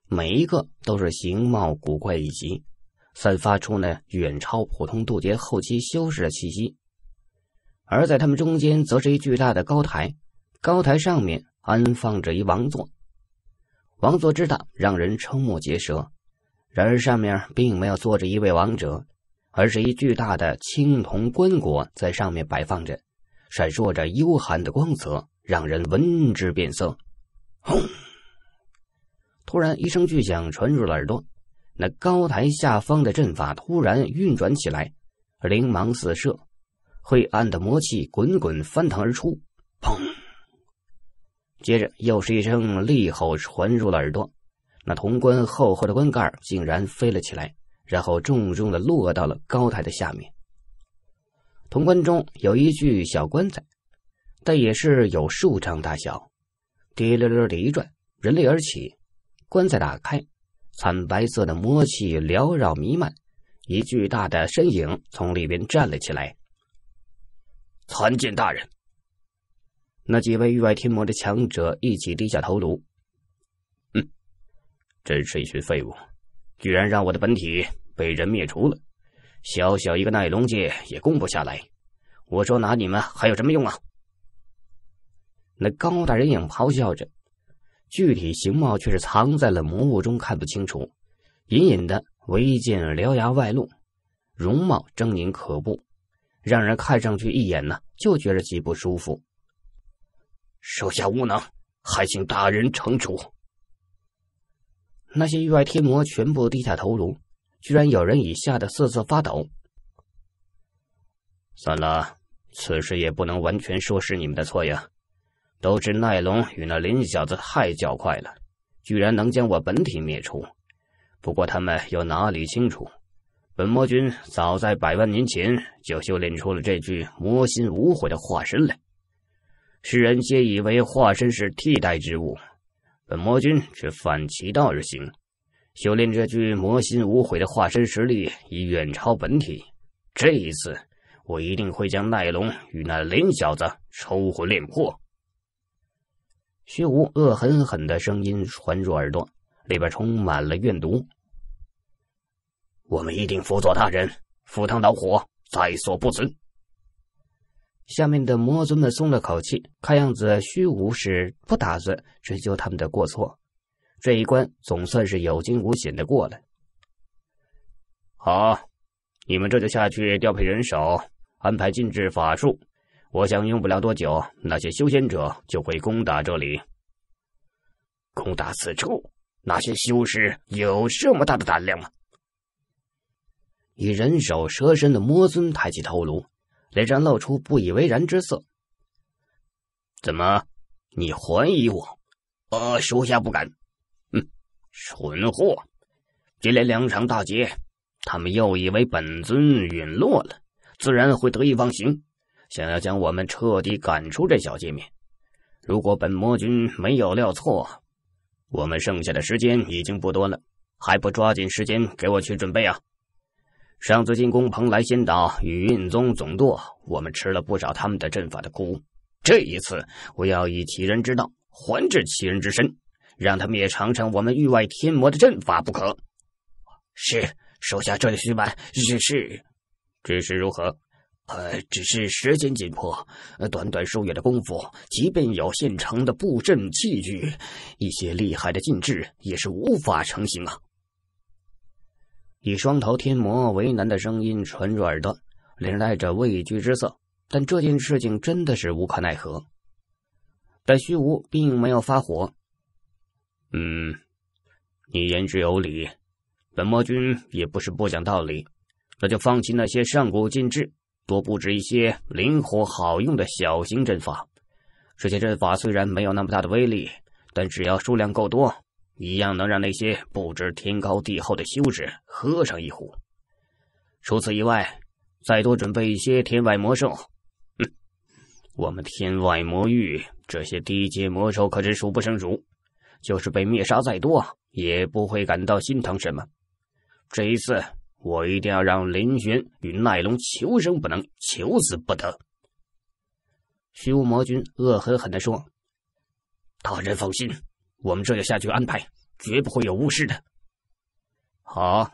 每一个都是形貌古怪一级。散发出呢远超普通渡劫后期修士的气息，而在他们中间则是一巨大的高台，高台上面安放着一王座，王座之大让人瞠目结舌，然而上面并没有坐着一位王者，而是一巨大的青铜棺椁在上面摆放着，闪烁着幽寒的光泽，让人闻之变色。轰！突然一声巨响传入了耳朵。那高台下方的阵法突然运转起来，灵芒四射，晦暗的魔气滚滚翻腾而出。砰！接着又是一声厉吼传入了耳朵，那铜棺厚厚的棺盖竟然飞了起来，然后重重的落到了高台的下面。铜棺中有一具小棺材，但也是有数丈大小，滴溜溜的一转，人立而起，棺材打开。惨白色的魔气缭绕弥漫，一巨大的身影从里边站了起来。参见大人！那几位域外天魔的强者一起低下头颅。嗯，真是一群废物，居然让我的本体被人灭除了。小小一个奈龙界也攻不下来，我说拿你们还有什么用啊？那高大人影咆哮着。具体形貌却是藏在了魔雾中，看不清楚，隐隐的唯见獠牙外露，容貌狰狞可怖，让人看上去一眼呢就觉着极不舒服。手下无能，还请大人惩处。那些域外天魔全部低下头颅，居然有人已吓得瑟瑟发抖。算了，此事也不能完全说是你们的错呀。都知奈龙与那林小子太较快了，居然能将我本体灭除。不过他们又哪里清楚？本魔君早在百万年前就修炼出了这具魔心无悔的化身来。世人皆以为化身是替代之物，本魔君却反其道而行，修炼这具魔心无悔的化身，实力已远超本体。这一次，我一定会将奈龙与那林小子抽魂炼魄。虚无恶狠狠的声音传入耳朵，里边充满了怨毒。我们一定辅佐大人，赴汤蹈火，在所不辞。下面的魔尊们松了口气，看样子虚无是不打算追究他们的过错。这一关总算是有惊无险的过了。好，你们这就下去调配人手，安排禁制法术。我想用不了多久，那些修仙者就会攻打这里。攻打此处，那些修士有这么大的胆量吗？以人首蛇身的魔尊抬起头颅，脸上露出不以为然之色。怎么，你怀疑我？呃，属下不敢。嗯，蠢货！接连两场大劫，他们又以为本尊陨落了，自然会得意忘形。想要将我们彻底赶出这小界面，如果本魔君没有料错，我们剩下的时间已经不多了，还不抓紧时间给我去准备啊！上次进攻蓬莱仙岛与运宗总舵，我们吃了不少他们的阵法的苦，这一次我要以其人之道还治其人之身，让他们也尝尝我们域外天魔的阵法不可。是，属下这里去办。是是，只是如何？呃，只是时间紧迫，短短数月的功夫，即便有现成的布阵器具，一些厉害的禁制也是无法成型啊！以双头天魔为难的声音传入耳朵，连带着畏惧之色，但这件事情真的是无可奈何。但虚无并没有发火，嗯，你言之有理，本魔君也不是不讲道理，那就放弃那些上古禁制。多布置一些灵活好用的小型阵法，这些阵法虽然没有那么大的威力，但只要数量够多，一样能让那些不知天高地厚的修士喝上一壶。除此以外，再多准备一些天外魔兽。我们天外魔域这些低阶魔兽可是数不胜数，就是被灭杀再多也不会感到心疼什么。这一次。我一定要让林轩与奈龙求生不能，求死不得。虚无魔君恶狠狠的说：“大人放心，我们这就下去安排，绝不会有误事的。”好，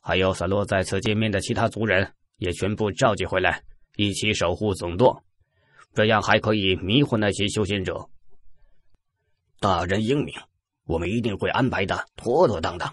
还有散落在此见面的其他族人，也全部召集回来，一起守护总舵，这样还可以迷惑那些修仙者。大人英明，我们一定会安排的妥妥当当。